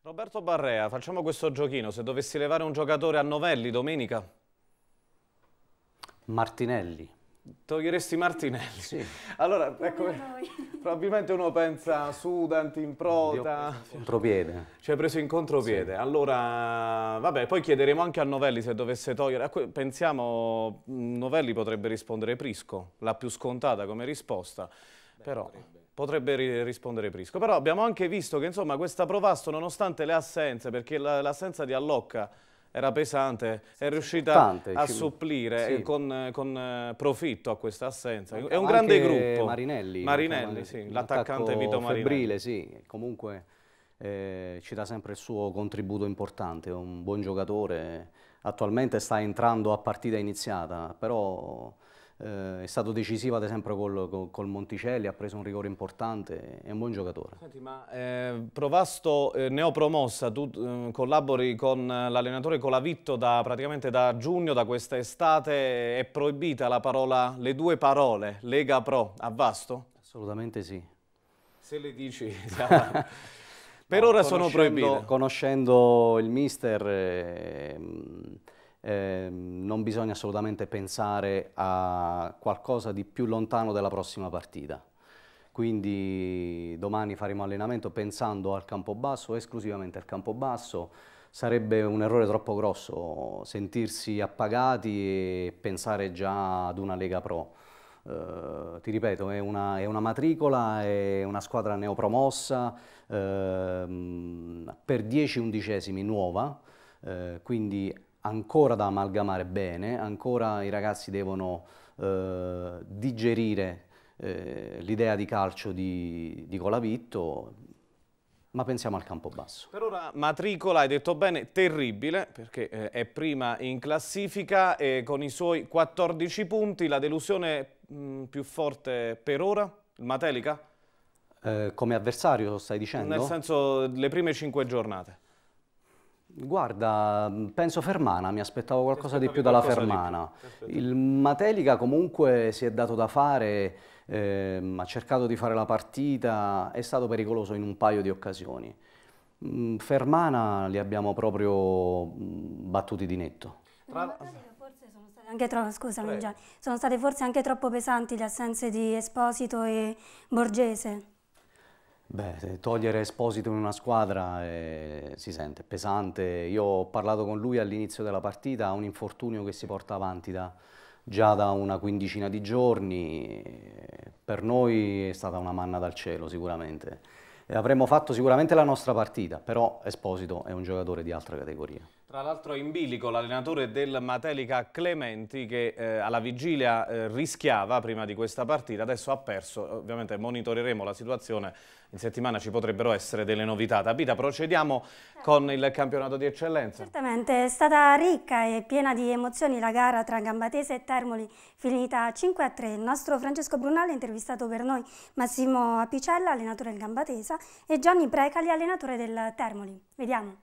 Roberto Barrea, facciamo questo giochino. Se dovessi levare un giocatore a Novelli domenica? Martinelli. Toglieresti Martinelli? Sì. Allora, ecco, probabilmente uno pensa Sudant in prota. In contropiede. Ci hai preso in contropiede. Sì. Allora, vabbè, poi chiederemo anche a Novelli se dovesse togliere. Pensiamo, Novelli potrebbe rispondere Prisco, la più scontata come risposta. Beh, Però... Potrebbe potrebbe rispondere Prisco. Però abbiamo anche visto che insomma, questa Provasto, nonostante le assenze, perché l'assenza di Allocca era pesante, è riuscita Tante, a supplire sì. con, con, eh, profitto a questa assenza. È un grande gruppo. Marinelli. Marinelli, sì, l'attaccante Vito Marinelli. Febbrile, sì, comunque eh, ci dà sempre il suo contributo importante, è un buon giocatore. Attualmente sta entrando a partita iniziata, però eh, è stato decisivo ad esempio col, col, col, Monticelli, ha preso un rigore importante, è un buon giocatore. Senti, ma eh, Provasto eh, neopromossa, tu eh, collabori con l'allenatore Colavitto da, praticamente da giugno, da questa estate, è proibita la parola, le due parole, Lega Pro, a Vasto? Assolutamente sì. Se le dici... per no, ora sono proibite. Conoscendo il mister... Ehm, Ehm, non bisogna assolutamente pensare a qualcosa di più lontano della prossima partita. Quindi domani faremo allenamento pensando al campo basso, esclusivamente al campo basso. Sarebbe un errore troppo grosso sentirsi appagati e pensare già ad una Lega Pro. Eh, ti ripeto, è una, è una, matricola, è una squadra neopromossa, eh, per 10 undicesimi nuova, eh, quindi ancora da amalgamare bene, ancora i ragazzi devono eh, digerire eh, l'idea di calcio di, di Colavitto, ma pensiamo al campo basso. Per ora matricola, hai detto bene, terribile, perché eh, è prima in classifica e con i suoi 14 punti la delusione mh, mm, più forte per ora, il Matelica? Eh, come avversario stai dicendo? Nel senso le prime 5 giornate. Guarda, penso Fermana, mi aspettavo qualcosa di più dalla Fermana. Più. Il Matelica comunque si è dato da fare, ehm, ha cercato di fare la partita, è stato pericoloso in un paio di occasioni. Mm, Fermana li abbiamo proprio mm, battuti di netto. Tra... Troppo, scusami, sono state forse anche troppo pesanti le assenze di Esposito e Borgese. Beh, togliere Esposito in una squadra eh, si sente pesante. Io ho parlato con lui all'inizio della partita, ha un infortunio che si porta avanti da, già da una quindicina di giorni. Per noi è stata una manna dal cielo sicuramente. E avremmo fatto sicuramente la nostra partita, però Esposito è un giocatore di altra categoria. Tra l'altro in bilico l'allenatore del Matelica Clementi che eh, alla vigilia eh, rischiava prima di questa partita, adesso ha perso, ovviamente monitoreremo la situazione, in settimana ci potrebbero essere delle novità. Tabita, procediamo eh. con il campionato di eccellenza. Certamente, è stata ricca e piena di emozioni la gara tra Gambatese e Termoli, finita 5-3. Il nostro Francesco Brunale ha intervistato per noi Massimo Apicella, allenatore del Gambatesa, e Gianni Precali, allenatore del Termoli. Vediamo.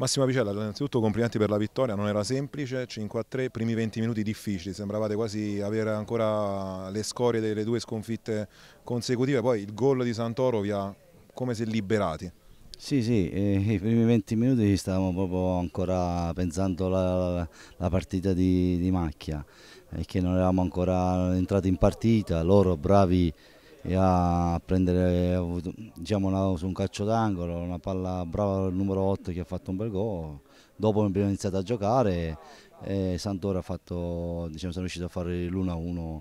Massimo Apicella, innanzitutto complimenti per la vittoria, non era semplice, 5 3, primi 20 minuti difficili, sembravate quasi avere ancora le scorie delle due sconfitte consecutive, poi il gol di Santoro vi ha come se liberati. Sì, sì, eh, i primi 20 minuti stavamo proprio ancora pensando alla partita di, di Macchia, eh, che non eravamo ancora entrati in partita, loro bravi e a prendere diciamo, una, su un calcio d'angolo, una palla brava al numero 8 che ha fatto un bel gol. Dopo abbiamo iniziato a giocare e Santoro fatto, diciamo, sono riuscito a fare l'1-1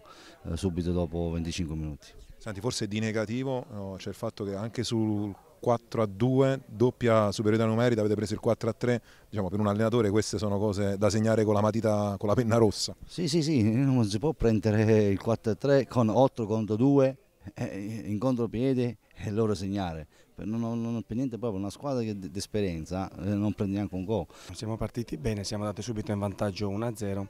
eh, subito dopo 25 minuti. Senti, forse di negativo no? c'è il fatto che anche sul 4 a 2, doppia superiorità numerica, avete preso il 4 a 3, diciamo per un allenatore queste sono cose da segnare con la matita, con la penna rossa. Sì, sì, sì, non si può prendere il 4 a 3 con 8 contro 2 eh, eh, in contropiede e loro segnare. Non, non, non per niente proprio, una squadra che d'esperienza eh, non prende neanche un gol. Siamo partiti bene, siamo andati subito in vantaggio 1-0.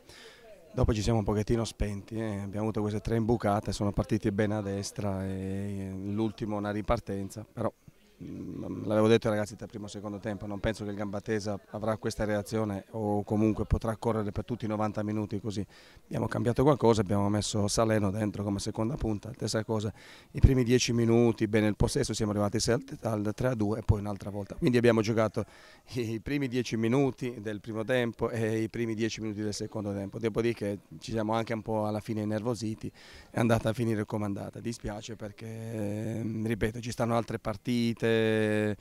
Dopo ci siamo un pochettino spenti, eh. abbiamo avuto queste tre imbucate, sono partiti bene a destra e l'ultimo una ripartenza, però Mm, l'avevo detto ai ragazzi dal primo e secondo tempo, non penso che il Gambatesa avrà questa reazione o comunque potrà correre per tutti i 90 minuti così. Abbiamo cambiato qualcosa, abbiamo messo Saleno dentro come seconda punta, stessa cosa, i primi 10 minuti, bene il possesso, siamo arrivati al 3-2 e poi un'altra volta. Quindi abbiamo giocato i primi 10 minuti del primo tempo e i primi 10 minuti del secondo tempo, dopodiché ci siamo anche un po' alla fine innervositi, è andata a finire come andata, dispiace perché, mm, ripeto, ci stanno altre partite, sicuramente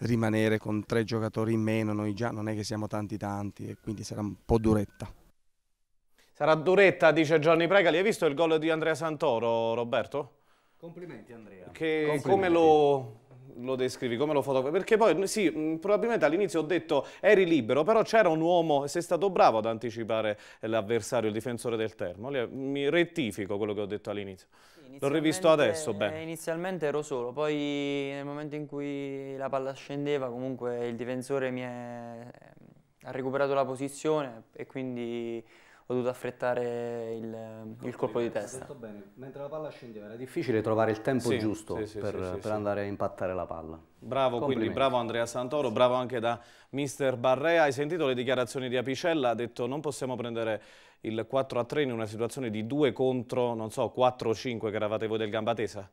rimanere con tre giocatori in meno, noi già non è che siamo tanti tanti e quindi sarà un po' duretta. Sarà duretta, dice Gianni Pregali. Hai visto il gol di Andrea Santoro, Roberto? Complimenti Andrea. Complimenti. Come lo lo descrivi? Come lo fotografi? Perché poi sì, probabilmente all'inizio ho detto eri libero, però c'era un uomo, sei stato bravo ad anticipare eh, l'avversario, il difensore del termo. Mi rettifico quello che ho detto all'inizio. L'ho rivisto adesso, bene. Eh, inizialmente ero solo, poi nel momento in cui la palla scendeva comunque il difensore mi è... Ehm, ha recuperato la posizione e quindi ho dovuto affrettare il, il, colpo di testa. Mentre la palla scendeva era difficile trovare il tempo sì, giusto sì, sì, per, per andare a impattare la palla. Bravo, quindi bravo Andrea Santoro, bravo anche da mister Barrea. Hai sentito le dichiarazioni di Apicella? Ha detto non possiamo prendere il 4-3 in una situazione di 2 contro, non so, 4-5 che eravate voi del Gambatesa.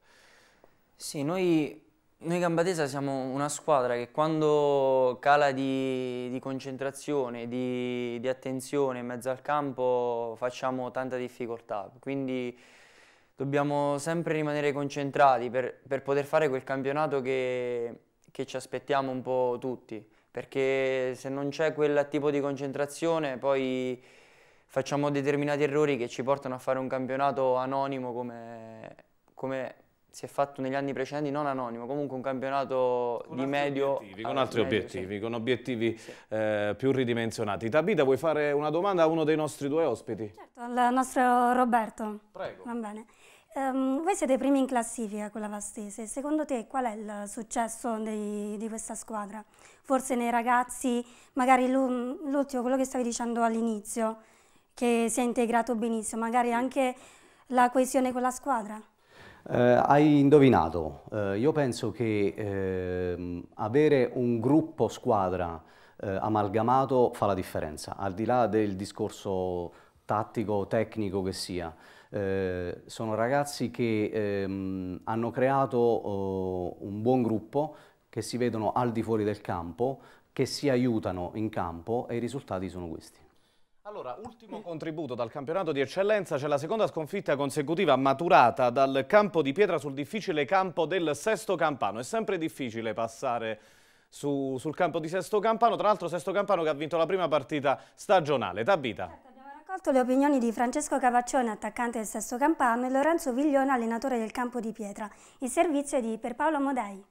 Sì, noi noi Gambatesa siamo una squadra che quando cala di, di concentrazione, di, di, attenzione in mezzo al campo facciamo tanta difficoltà, quindi dobbiamo sempre rimanere concentrati per, per poter fare quel campionato che, che, ci aspettiamo un po' tutti, perché se non c'è quel tipo di concentrazione poi facciamo determinati errori che ci portano a fare un campionato anonimo come, come si è fatto negli anni precedenti non anonimo, comunque un campionato di medio... con ah, altri medio, obiettivi, sì. con obiettivi sì. eh, più ridimensionati. Tabita, vuoi fare una domanda a uno dei nostri due ospiti? Certo, al nostro Roberto. Prego. Va bene. Um, voi siete i primi in classifica con la Vastese, secondo te qual è il successo dei, di questa squadra? Forse nei ragazzi, magari l'ultimo, quello che stavi dicendo all'inizio, che si è integrato benissimo, magari anche la coesione con la squadra? Eh, hai indovinato, eh, io penso che eh, avere un gruppo squadra eh, amalgamato fa la differenza, al di là del discorso tattico, tecnico che sia. Eh, sono ragazzi che ehm, hanno creato eh, un buon gruppo, che si vedono al di fuori del campo, che si aiutano in campo e i risultati sono questi. Allora, eh, ultimo eh. contributo dal campionato di eccellenza, c'è la seconda sconfitta consecutiva maturata dal campo di pietra sul difficile campo del Sesto Campano. È sempre difficile passare su, sul campo di Sesto Campano, tra l'altro Sesto Campano che ha vinto la prima partita stagionale. Tabita eh, raccolto le opinioni di Francesco Cavaccione, attaccante del Sesto Campano, e Lorenzo Viglione, allenatore del campo di pietra. Il servizio è di Pierpaolo Modei.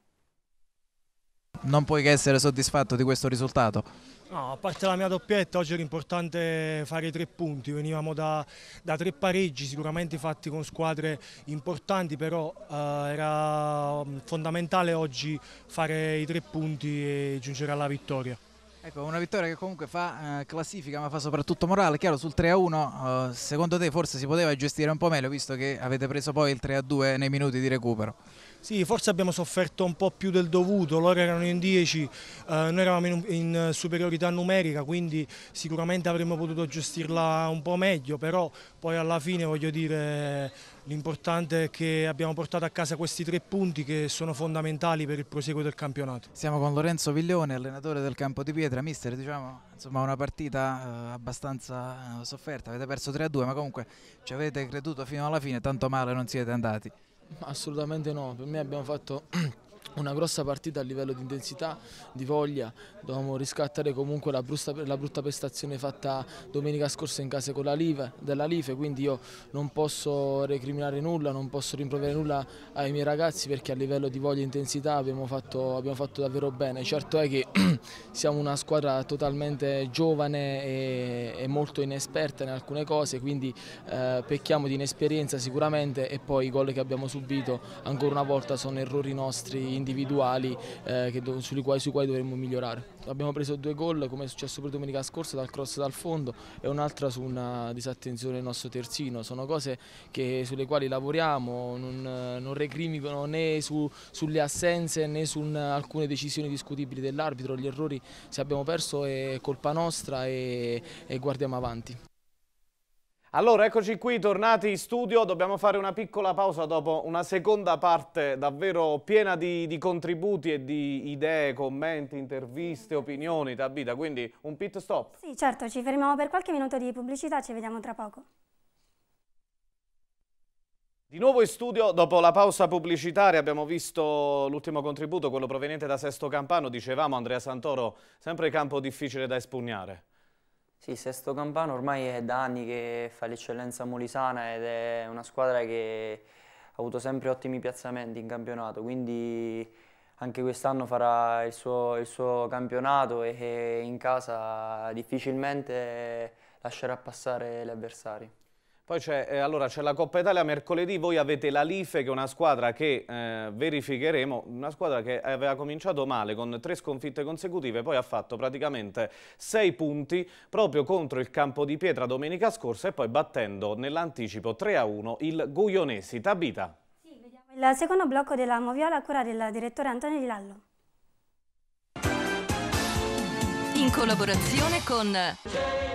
Non puoi che essere soddisfatto di questo risultato? No, a parte la mia doppietta oggi era importante fare i tre punti, venivamo da, da tre pareggi sicuramente fatti con squadre importanti, però eh, era mm, fondamentale oggi fare i tre punti e giungere alla vittoria. Ecco, una vittoria che comunque fa eh, classifica ma fa soprattutto morale, chiaro sul 3-1 eh, secondo te forse si poteva gestire un po' meglio visto che avete preso poi il 3-2 nei minuti di recupero? Sì, forse abbiamo sofferto un po' più del dovuto, loro erano in 10, eh, noi eravamo in, in, eh, superiorità numerica, quindi sicuramente avremmo potuto gestirla un po' meglio, però poi alla fine voglio dire l'importante è che abbiamo portato a casa questi tre punti che sono fondamentali per il proseguo del campionato. Siamo con Lorenzo Viglione, allenatore del campo di pietra, mister, diciamo, insomma una partita eh, abbastanza eh, sofferta, avete perso 3-2, ma comunque ci avete creduto fino alla fine, tanto male non siete andati. Assolutamente no, per me abbiamo fatto una grossa partita a livello di intensità, di voglia, dovevamo riscattare comunque la brutta, la brutta prestazione fatta domenica scorsa in casa con la Live, della Life, quindi io non posso recriminare nulla, non posso rimproverare nulla ai miei ragazzi perché a livello di voglia e intensità abbiamo fatto, abbiamo fatto davvero bene, certo è che siamo una squadra totalmente giovane e, e molto inesperta in alcune cose, quindi eh, pecchiamo di inesperienza sicuramente e poi i gol che abbiamo subito ancora una volta sono errori nostri individuali eh, quali, sui quali dovremmo migliorare. Abbiamo preso due gol come è successo per domenica scorsa dal cross dal fondo e un'altra su una disattenzione del nostro terzino, sono cose che, sulle quali lavoriamo, non, non recriminano né su, sulle assenze né su un, alcune decisioni discutibili dell'arbitro, gli errori se abbiamo perso è colpa nostra e, e guardiamo avanti. Allora, eccoci qui, tornati in studio, dobbiamo fare una piccola pausa dopo una seconda parte davvero piena di, di contributi e di idee, commenti, interviste, opinioni, Tabita, quindi un pit stop. Sì, certo, ci fermiamo per qualche minuto di pubblicità, ci vediamo tra poco. Di nuovo in studio, dopo la pausa pubblicitaria abbiamo visto l'ultimo contributo, quello proveniente da Sesto Campano, dicevamo Andrea Santoro, sempre campo difficile da espugnare. Sì, Sesto Campano ormai è da anni che fa l'eccellenza molisana ed è una squadra che ha avuto sempre ottimi piazzamenti in campionato, quindi anche quest'anno farà il suo, il suo, campionato e in casa difficilmente lascerà passare gli avversari. Poi c'è eh, allora, la Coppa Italia mercoledì, voi avete la Life che è una squadra che eh, verificheremo, una squadra che aveva cominciato male con tre sconfitte consecutive, poi ha fatto praticamente sei punti proprio contro il campo di pietra domenica scorsa e poi battendo nell'anticipo 3-1 il Guglionesi. Tabita. Sì, il secondo blocco della Moviola a cura del direttore Antonio Di Lallo. In collaborazione con...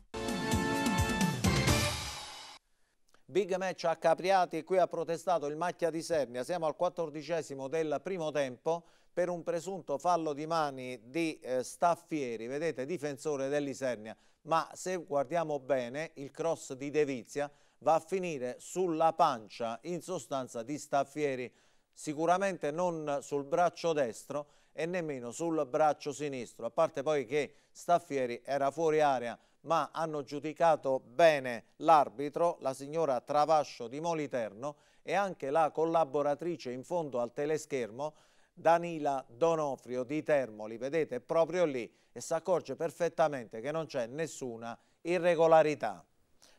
Big match a Capriati e qui ha protestato il Macchia di Sernia. Siamo al quattordicesimo del primo tempo per un presunto fallo di mani di eh, Staffieri, vedete, difensore dell'Isernia. Ma se guardiamo bene, il cross di Devizia va a finire sulla pancia, in sostanza, di Staffieri. Sicuramente non sul braccio destro e nemmeno sul braccio sinistro, a parte poi che Staffieri era fuori area ma hanno giudicato bene l'arbitro, la signora Travascio di Moliterno e anche la collaboratrice in fondo al teleschermo Danila Donofrio di Termoli, vedete, proprio lì e si accorge perfettamente che non c'è nessuna irregolarità.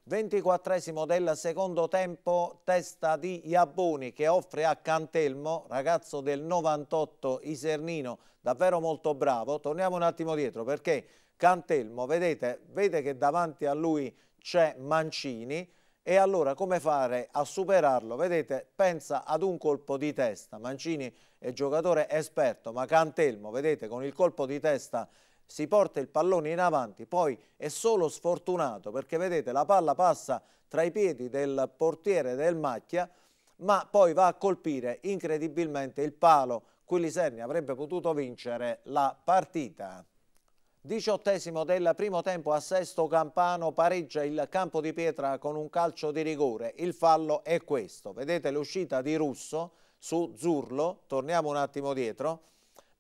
24 del secondo tempo, testa di Iaboni che offre a Cantelmo, ragazzo del 98 Isernino, davvero molto bravo. Torniamo un attimo dietro perché Cantelmo, vedete, vede che davanti a lui c'è Mancini e allora come fare a superarlo? Vedete, pensa ad un colpo di testa, Mancini è giocatore esperto, ma Cantelmo, vedete, con il colpo di testa si porta il pallone in avanti, poi è solo sfortunato perché vedete la palla passa tra i piedi del portiere del Macchia ma poi va a colpire incredibilmente il palo, Quiliserni avrebbe potuto vincere la partita. Diciottesimo del primo tempo a Sesto Campano pareggia il campo di pietra con un calcio di rigore. Il fallo è questo. Vedete l'uscita di Russo su Zurlo. Torniamo un attimo dietro.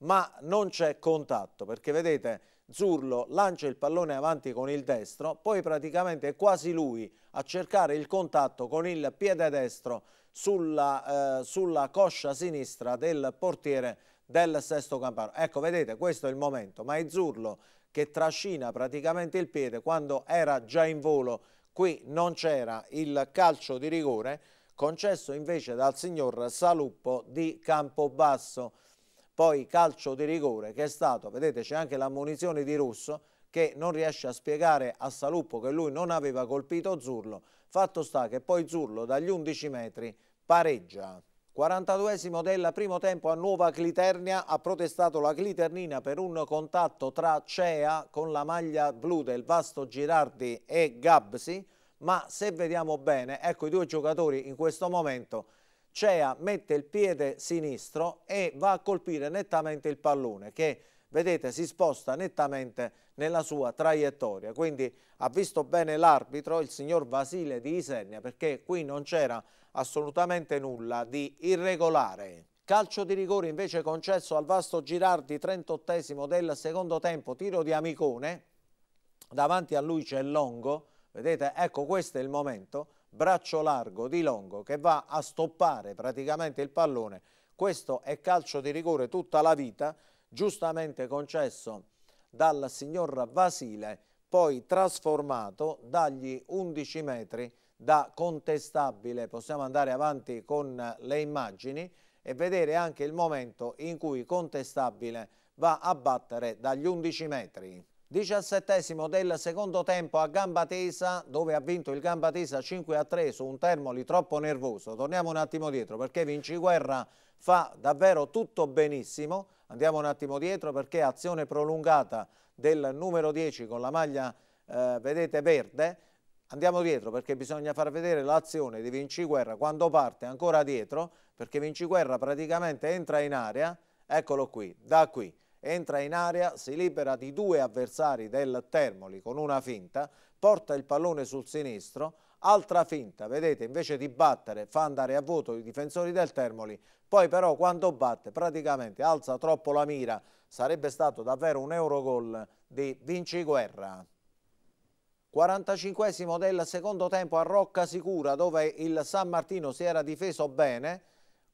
Ma non c'è contatto perché vedete Zurlo lancia il pallone avanti con il destro. Poi praticamente è quasi lui a cercare il contatto con il piede destro sulla, eh, sulla coscia sinistra del portiere del sesto campano. Ecco, vedete, questo è il momento. Ma Izzurlo che trascina praticamente il piede quando era già in volo. Qui non c'era il calcio di rigore, concesso invece dal signor Saluppo di Campobasso. Poi calcio di rigore che è stato, vedete c'è anche la munizione di Russo che non riesce a spiegare a Saluppo che lui non aveva colpito Zurlo. Fatto sta che poi Zurlo dagli 11 metri pareggia. 42esimo del primo tempo a Nuova Cliternia ha protestato la Cliternina per un contatto tra Cea con la maglia blu del Vasto Girardi e Gabsi, ma se vediamo bene, ecco i due giocatori in questo momento, Cea mette il piede sinistro e va a colpire nettamente il pallone che vedete si sposta nettamente nella sua traiettoria, quindi ha visto bene l'arbitro, il signor Vasile di Isernia, perché qui non c'era assolutamente nulla di irregolare. Calcio di rigore invece concesso al vasto Girardi, 38 del secondo tempo, tiro di Amicone, davanti a lui c'è Longo, vedete, ecco questo è il momento, braccio largo di Longo che va a stoppare praticamente il pallone, questo è calcio di rigore tutta la vita, giustamente concesso dal signor Vasile, poi trasformato dagli 11 metri da contestabile. Possiamo andare avanti con le immagini e vedere anche il momento in cui contestabile va a battere dagli 11 metri. Diciassettesimo del secondo tempo a Gambatesa, dove ha vinto il Gambatesa 5 a 3 su un Termoli troppo nervoso. Torniamo un attimo dietro perché Vinci Guerra fa davvero tutto benissimo. Andiamo un attimo dietro perché azione prolungata del numero 10 con la maglia, eh, vedete, verde Andiamo dietro perché bisogna far vedere l'azione di Vinci Guerra quando parte ancora dietro, perché Vinci Guerra praticamente entra in area, eccolo qui, da qui, entra in area, si libera di due avversari del Termoli con una finta, porta il pallone sul sinistro, altra finta, vedete, invece di battere fa andare a voto i difensori del Termoli, poi però quando batte praticamente alza troppo la mira, sarebbe stato davvero un Eurogol di Vinci Guerra. 45 del secondo tempo a Rocca Sicura dove il San Martino si era difeso bene.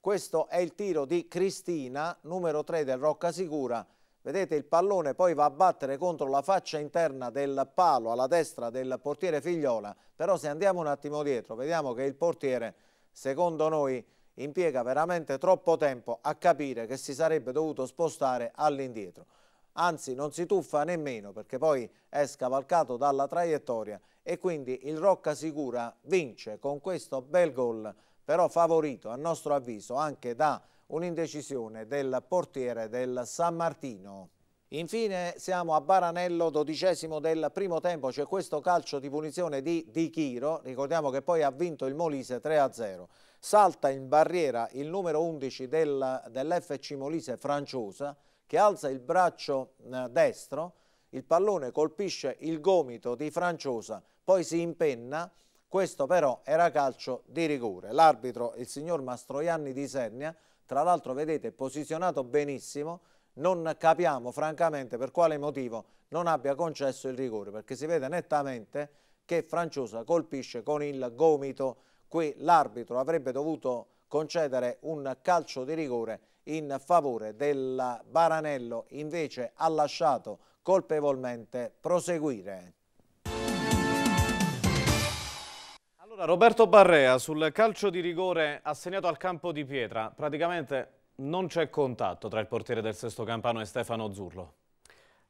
Questo è il tiro di Cristina, numero 3 del Rocca Sicura. Vedete il pallone poi va a battere contro la faccia interna del palo alla destra del portiere Figliola. Però se andiamo un attimo dietro vediamo che il portiere secondo noi impiega veramente troppo tempo a capire che si sarebbe dovuto spostare all'indietro anzi non si tuffa nemmeno perché poi è scavalcato dalla traiettoria e quindi il Rocca Sicura vince con questo bel gol, però favorito a nostro avviso anche da un'indecisione del portiere del San Martino. Infine siamo a Baranello, dodicesimo del primo tempo, c'è questo calcio di punizione di Di Chiro, ricordiamo che poi ha vinto il Molise 3-0. Salta in barriera il numero 11 del, dell'FC Molise Franciosa, che alza il braccio eh, destro, il pallone colpisce il gomito di Franciosa, poi si impenna, questo però era calcio di rigore. L'arbitro, il signor Mastroianni di Sernia, tra l'altro vedete posizionato benissimo, non capiamo francamente per quale motivo non abbia concesso il rigore, perché si vede nettamente che Franciosa colpisce con il gomito, qui l'arbitro avrebbe dovuto concedere un calcio di rigore in favore del Baranello, invece ha lasciato colpevolmente proseguire. Allora Roberto Barrea sul calcio di rigore assegnato al campo di pietra, praticamente non c'è contatto tra il portiere del Sesto Campano e Stefano Zurlo.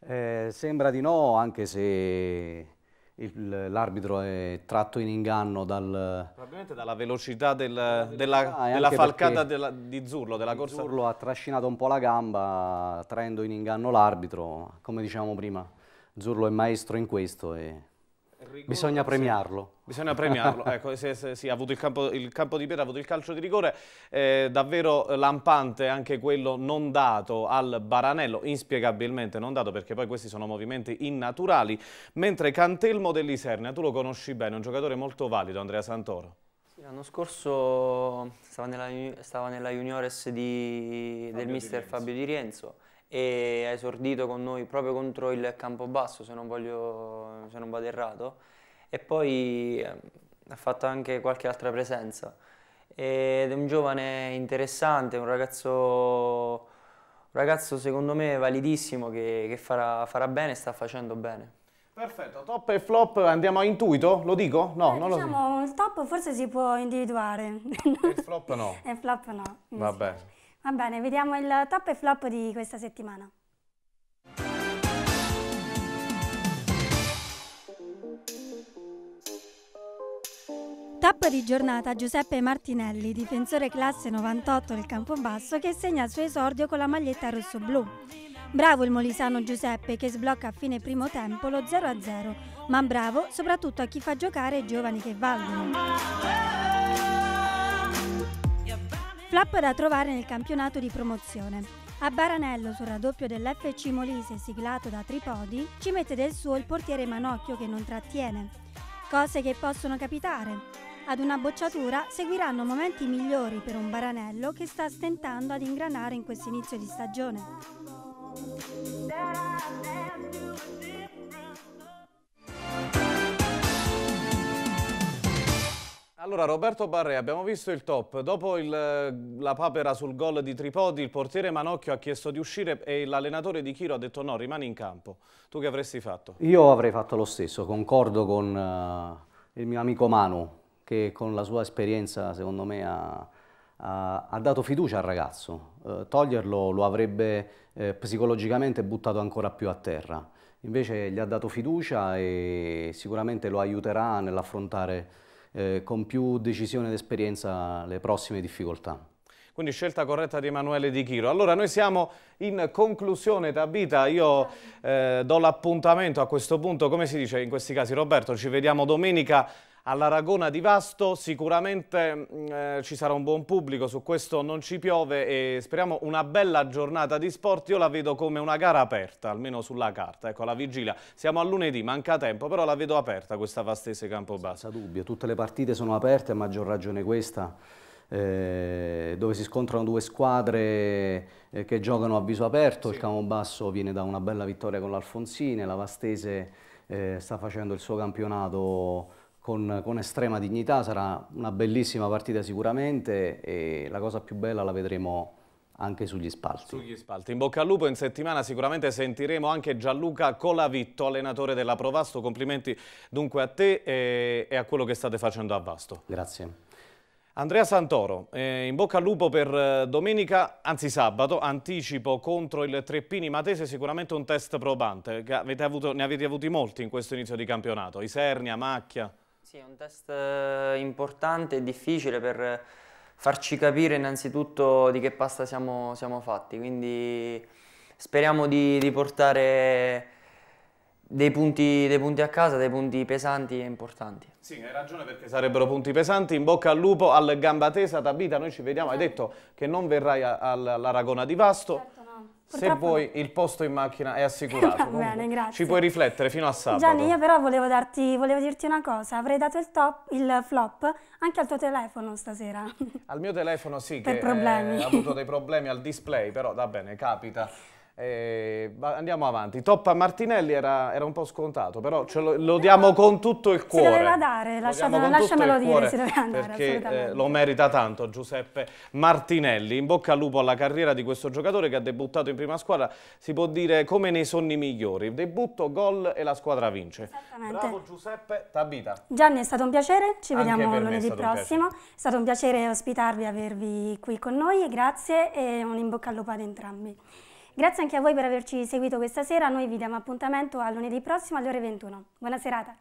Eh, sembra di no, anche se l'arbitro è tratto in inganno dal... Probabilmente dalla velocità, del, della, velocità della, della, falcata della, di Zurlo, della di corsa. Zurlo ha trascinato un po' la gamba traendo in inganno l'arbitro, come dicevamo prima, Zurlo è maestro in questo e Bisogna premiarlo. Bisogna premiarlo, ecco, se, se, sì, ha avuto il campo, il campo, di pietra, ha avuto il calcio di rigore, eh, davvero lampante anche quello non dato al Baranello, inspiegabilmente non dato perché poi questi sono movimenti innaturali, mentre Cantelmo dell'Isernia, tu lo conosci bene, un giocatore molto valido, Andrea Santoro. Sì, L'anno scorso stava nella, stava nella juniores di, del mister Fabio Di Rienzo e ha esordito con noi proprio contro il Campobasso, se non, voglio, se non vado errato, e poi ehm, ha fatto anche qualche altra presenza. Ed è un giovane interessante, un ragazzo, un ragazzo secondo me validissimo che, che farà, farà bene e sta facendo bene. Perfetto, top e flop andiamo a intuito, lo dico? No, eh, non diciamo, lo dico. il top forse si può individuare. E il flop no. e il flop no. Vabbè. Va bene, vediamo il top e flop di questa settimana. Top di giornata Giuseppe Martinelli, difensore classe 98 del Campobasso che segna il suo esordio con la maglietta rosso-blu. Bravo il molisano Giuseppe che sblocca a fine primo tempo lo 0-0, ma bravo soprattutto a chi fa giocare i giovani che valgono. Flap da trovare nel campionato di promozione. A Baranello, sul raddoppio dell'FC Molise siglato da Tripodi, ci mette del suo il portiere Manocchio che non trattiene. Cose che possono capitare. Ad una bocciatura seguiranno momenti migliori per un Baranello che sta stentando ad ingranare in questo inizio di stagione. That Allora Roberto Barre, abbiamo visto il top, dopo il, eh, la papera sul gol di Tripodi il portiere Manocchio ha chiesto di uscire e l'allenatore di Chiro ha detto no, rimani in campo, tu che avresti fatto? Io avrei fatto lo stesso, concordo con uh, il mio amico Manu che con la sua esperienza secondo me ha, ha, ha dato fiducia al ragazzo, uh, toglierlo lo avrebbe eh, psicologicamente buttato ancora più a terra, invece gli ha dato fiducia e sicuramente lo aiuterà nell'affrontare eh, con più decisione ed esperienza le prossime difficoltà. Quindi scelta corretta di Emanuele Di Chiro. Allora noi siamo in conclusione Tabita, io eh, do l'appuntamento a questo punto, come si dice in questi casi Roberto, ci vediamo domenica All'Aragona di Vasto sicuramente mm, eh, ci sarà un buon pubblico, su questo non ci piove e speriamo una bella giornata di sport. Io la vedo come una gara aperta, almeno sulla carta, ecco alla vigilia. Siamo a lunedì, manca tempo, però la vedo aperta questa Vastese Campobasso. Senza dubbio, tutte le partite sono aperte, a maggior ragione questa. Eh, dove si scontrano due squadre eh, che giocano a viso aperto, sì. il Camobasso viene da una bella vittoria con l'Alfonsine, la Vastese eh, sta facendo il suo campionato con, con, estrema dignità, sarà una bellissima partita sicuramente e la cosa più bella la vedremo anche sugli spalti. Sugli spalti. In bocca al lupo, in settimana sicuramente sentiremo anche Gianluca Colavitto, allenatore della Provasto. Complimenti dunque a te e, e a quello che state facendo a Vasto. Grazie. Andrea Santoro, eh, in bocca al lupo per eh, domenica, anzi sabato, anticipo contro il Treppini Matese, sicuramente un test probante, avete avuto, ne avete avuti molti in questo inizio di campionato, Isernia, Macchia... Sì, è un test eh, importante e difficile per farci capire innanzitutto di che pasta siamo, siamo fatti, quindi speriamo di, di portare dei punti, dei punti, a casa, dei punti pesanti e importanti. Sì, hai ragione perché sarebbero punti pesanti, in bocca al lupo al Gambatesa, Tabita, noi ci vediamo, hai esatto. detto che non verrai all'Aragona di Vasto, certo. Purtroppo... Se vuoi, il posto in macchina è assicurato. Va bene, grazie. Ci puoi riflettere fino a sabato. Gianni, io però volevo, darti, volevo dirti una cosa. Avrei dato il, top, il, flop anche al tuo telefono stasera. Al mio telefono sì, per che problemi. Eh, ha avuto dei problemi al display, però va bene, capita. E eh, andiamo avanti. Toppa Martinelli era, era un po' scontato, però lo, lo, diamo con tutto il cuore. Si doveva dare, lasciamelo, lasciamelo dire, si doveva andare. Perché eh, lo merita tanto Giuseppe Martinelli. In bocca al lupo alla carriera di questo giocatore che ha debuttato in prima squadra, si può dire come nei sogni migliori. Debutto, gol e la squadra vince. Bravo Giuseppe Tabita. Gianni, è stato un piacere, ci vediamo lunedì prossimo. È stato un piacere ospitarvi, avervi qui con noi, grazie e un in bocca al lupo ad entrambi. Grazie anche a voi per averci seguito questa sera, noi vi diamo appuntamento a lunedì prossimo alle ore 21. Buona serata.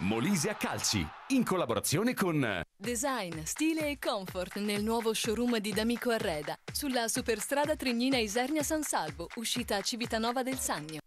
Molise a Calci, in collaborazione con Design, stile e comfort nel nuovo showroom di D'Amico Arreda, sulla superstrada Trignina Isernia San Salvo, uscita a Civitanova del Sannio.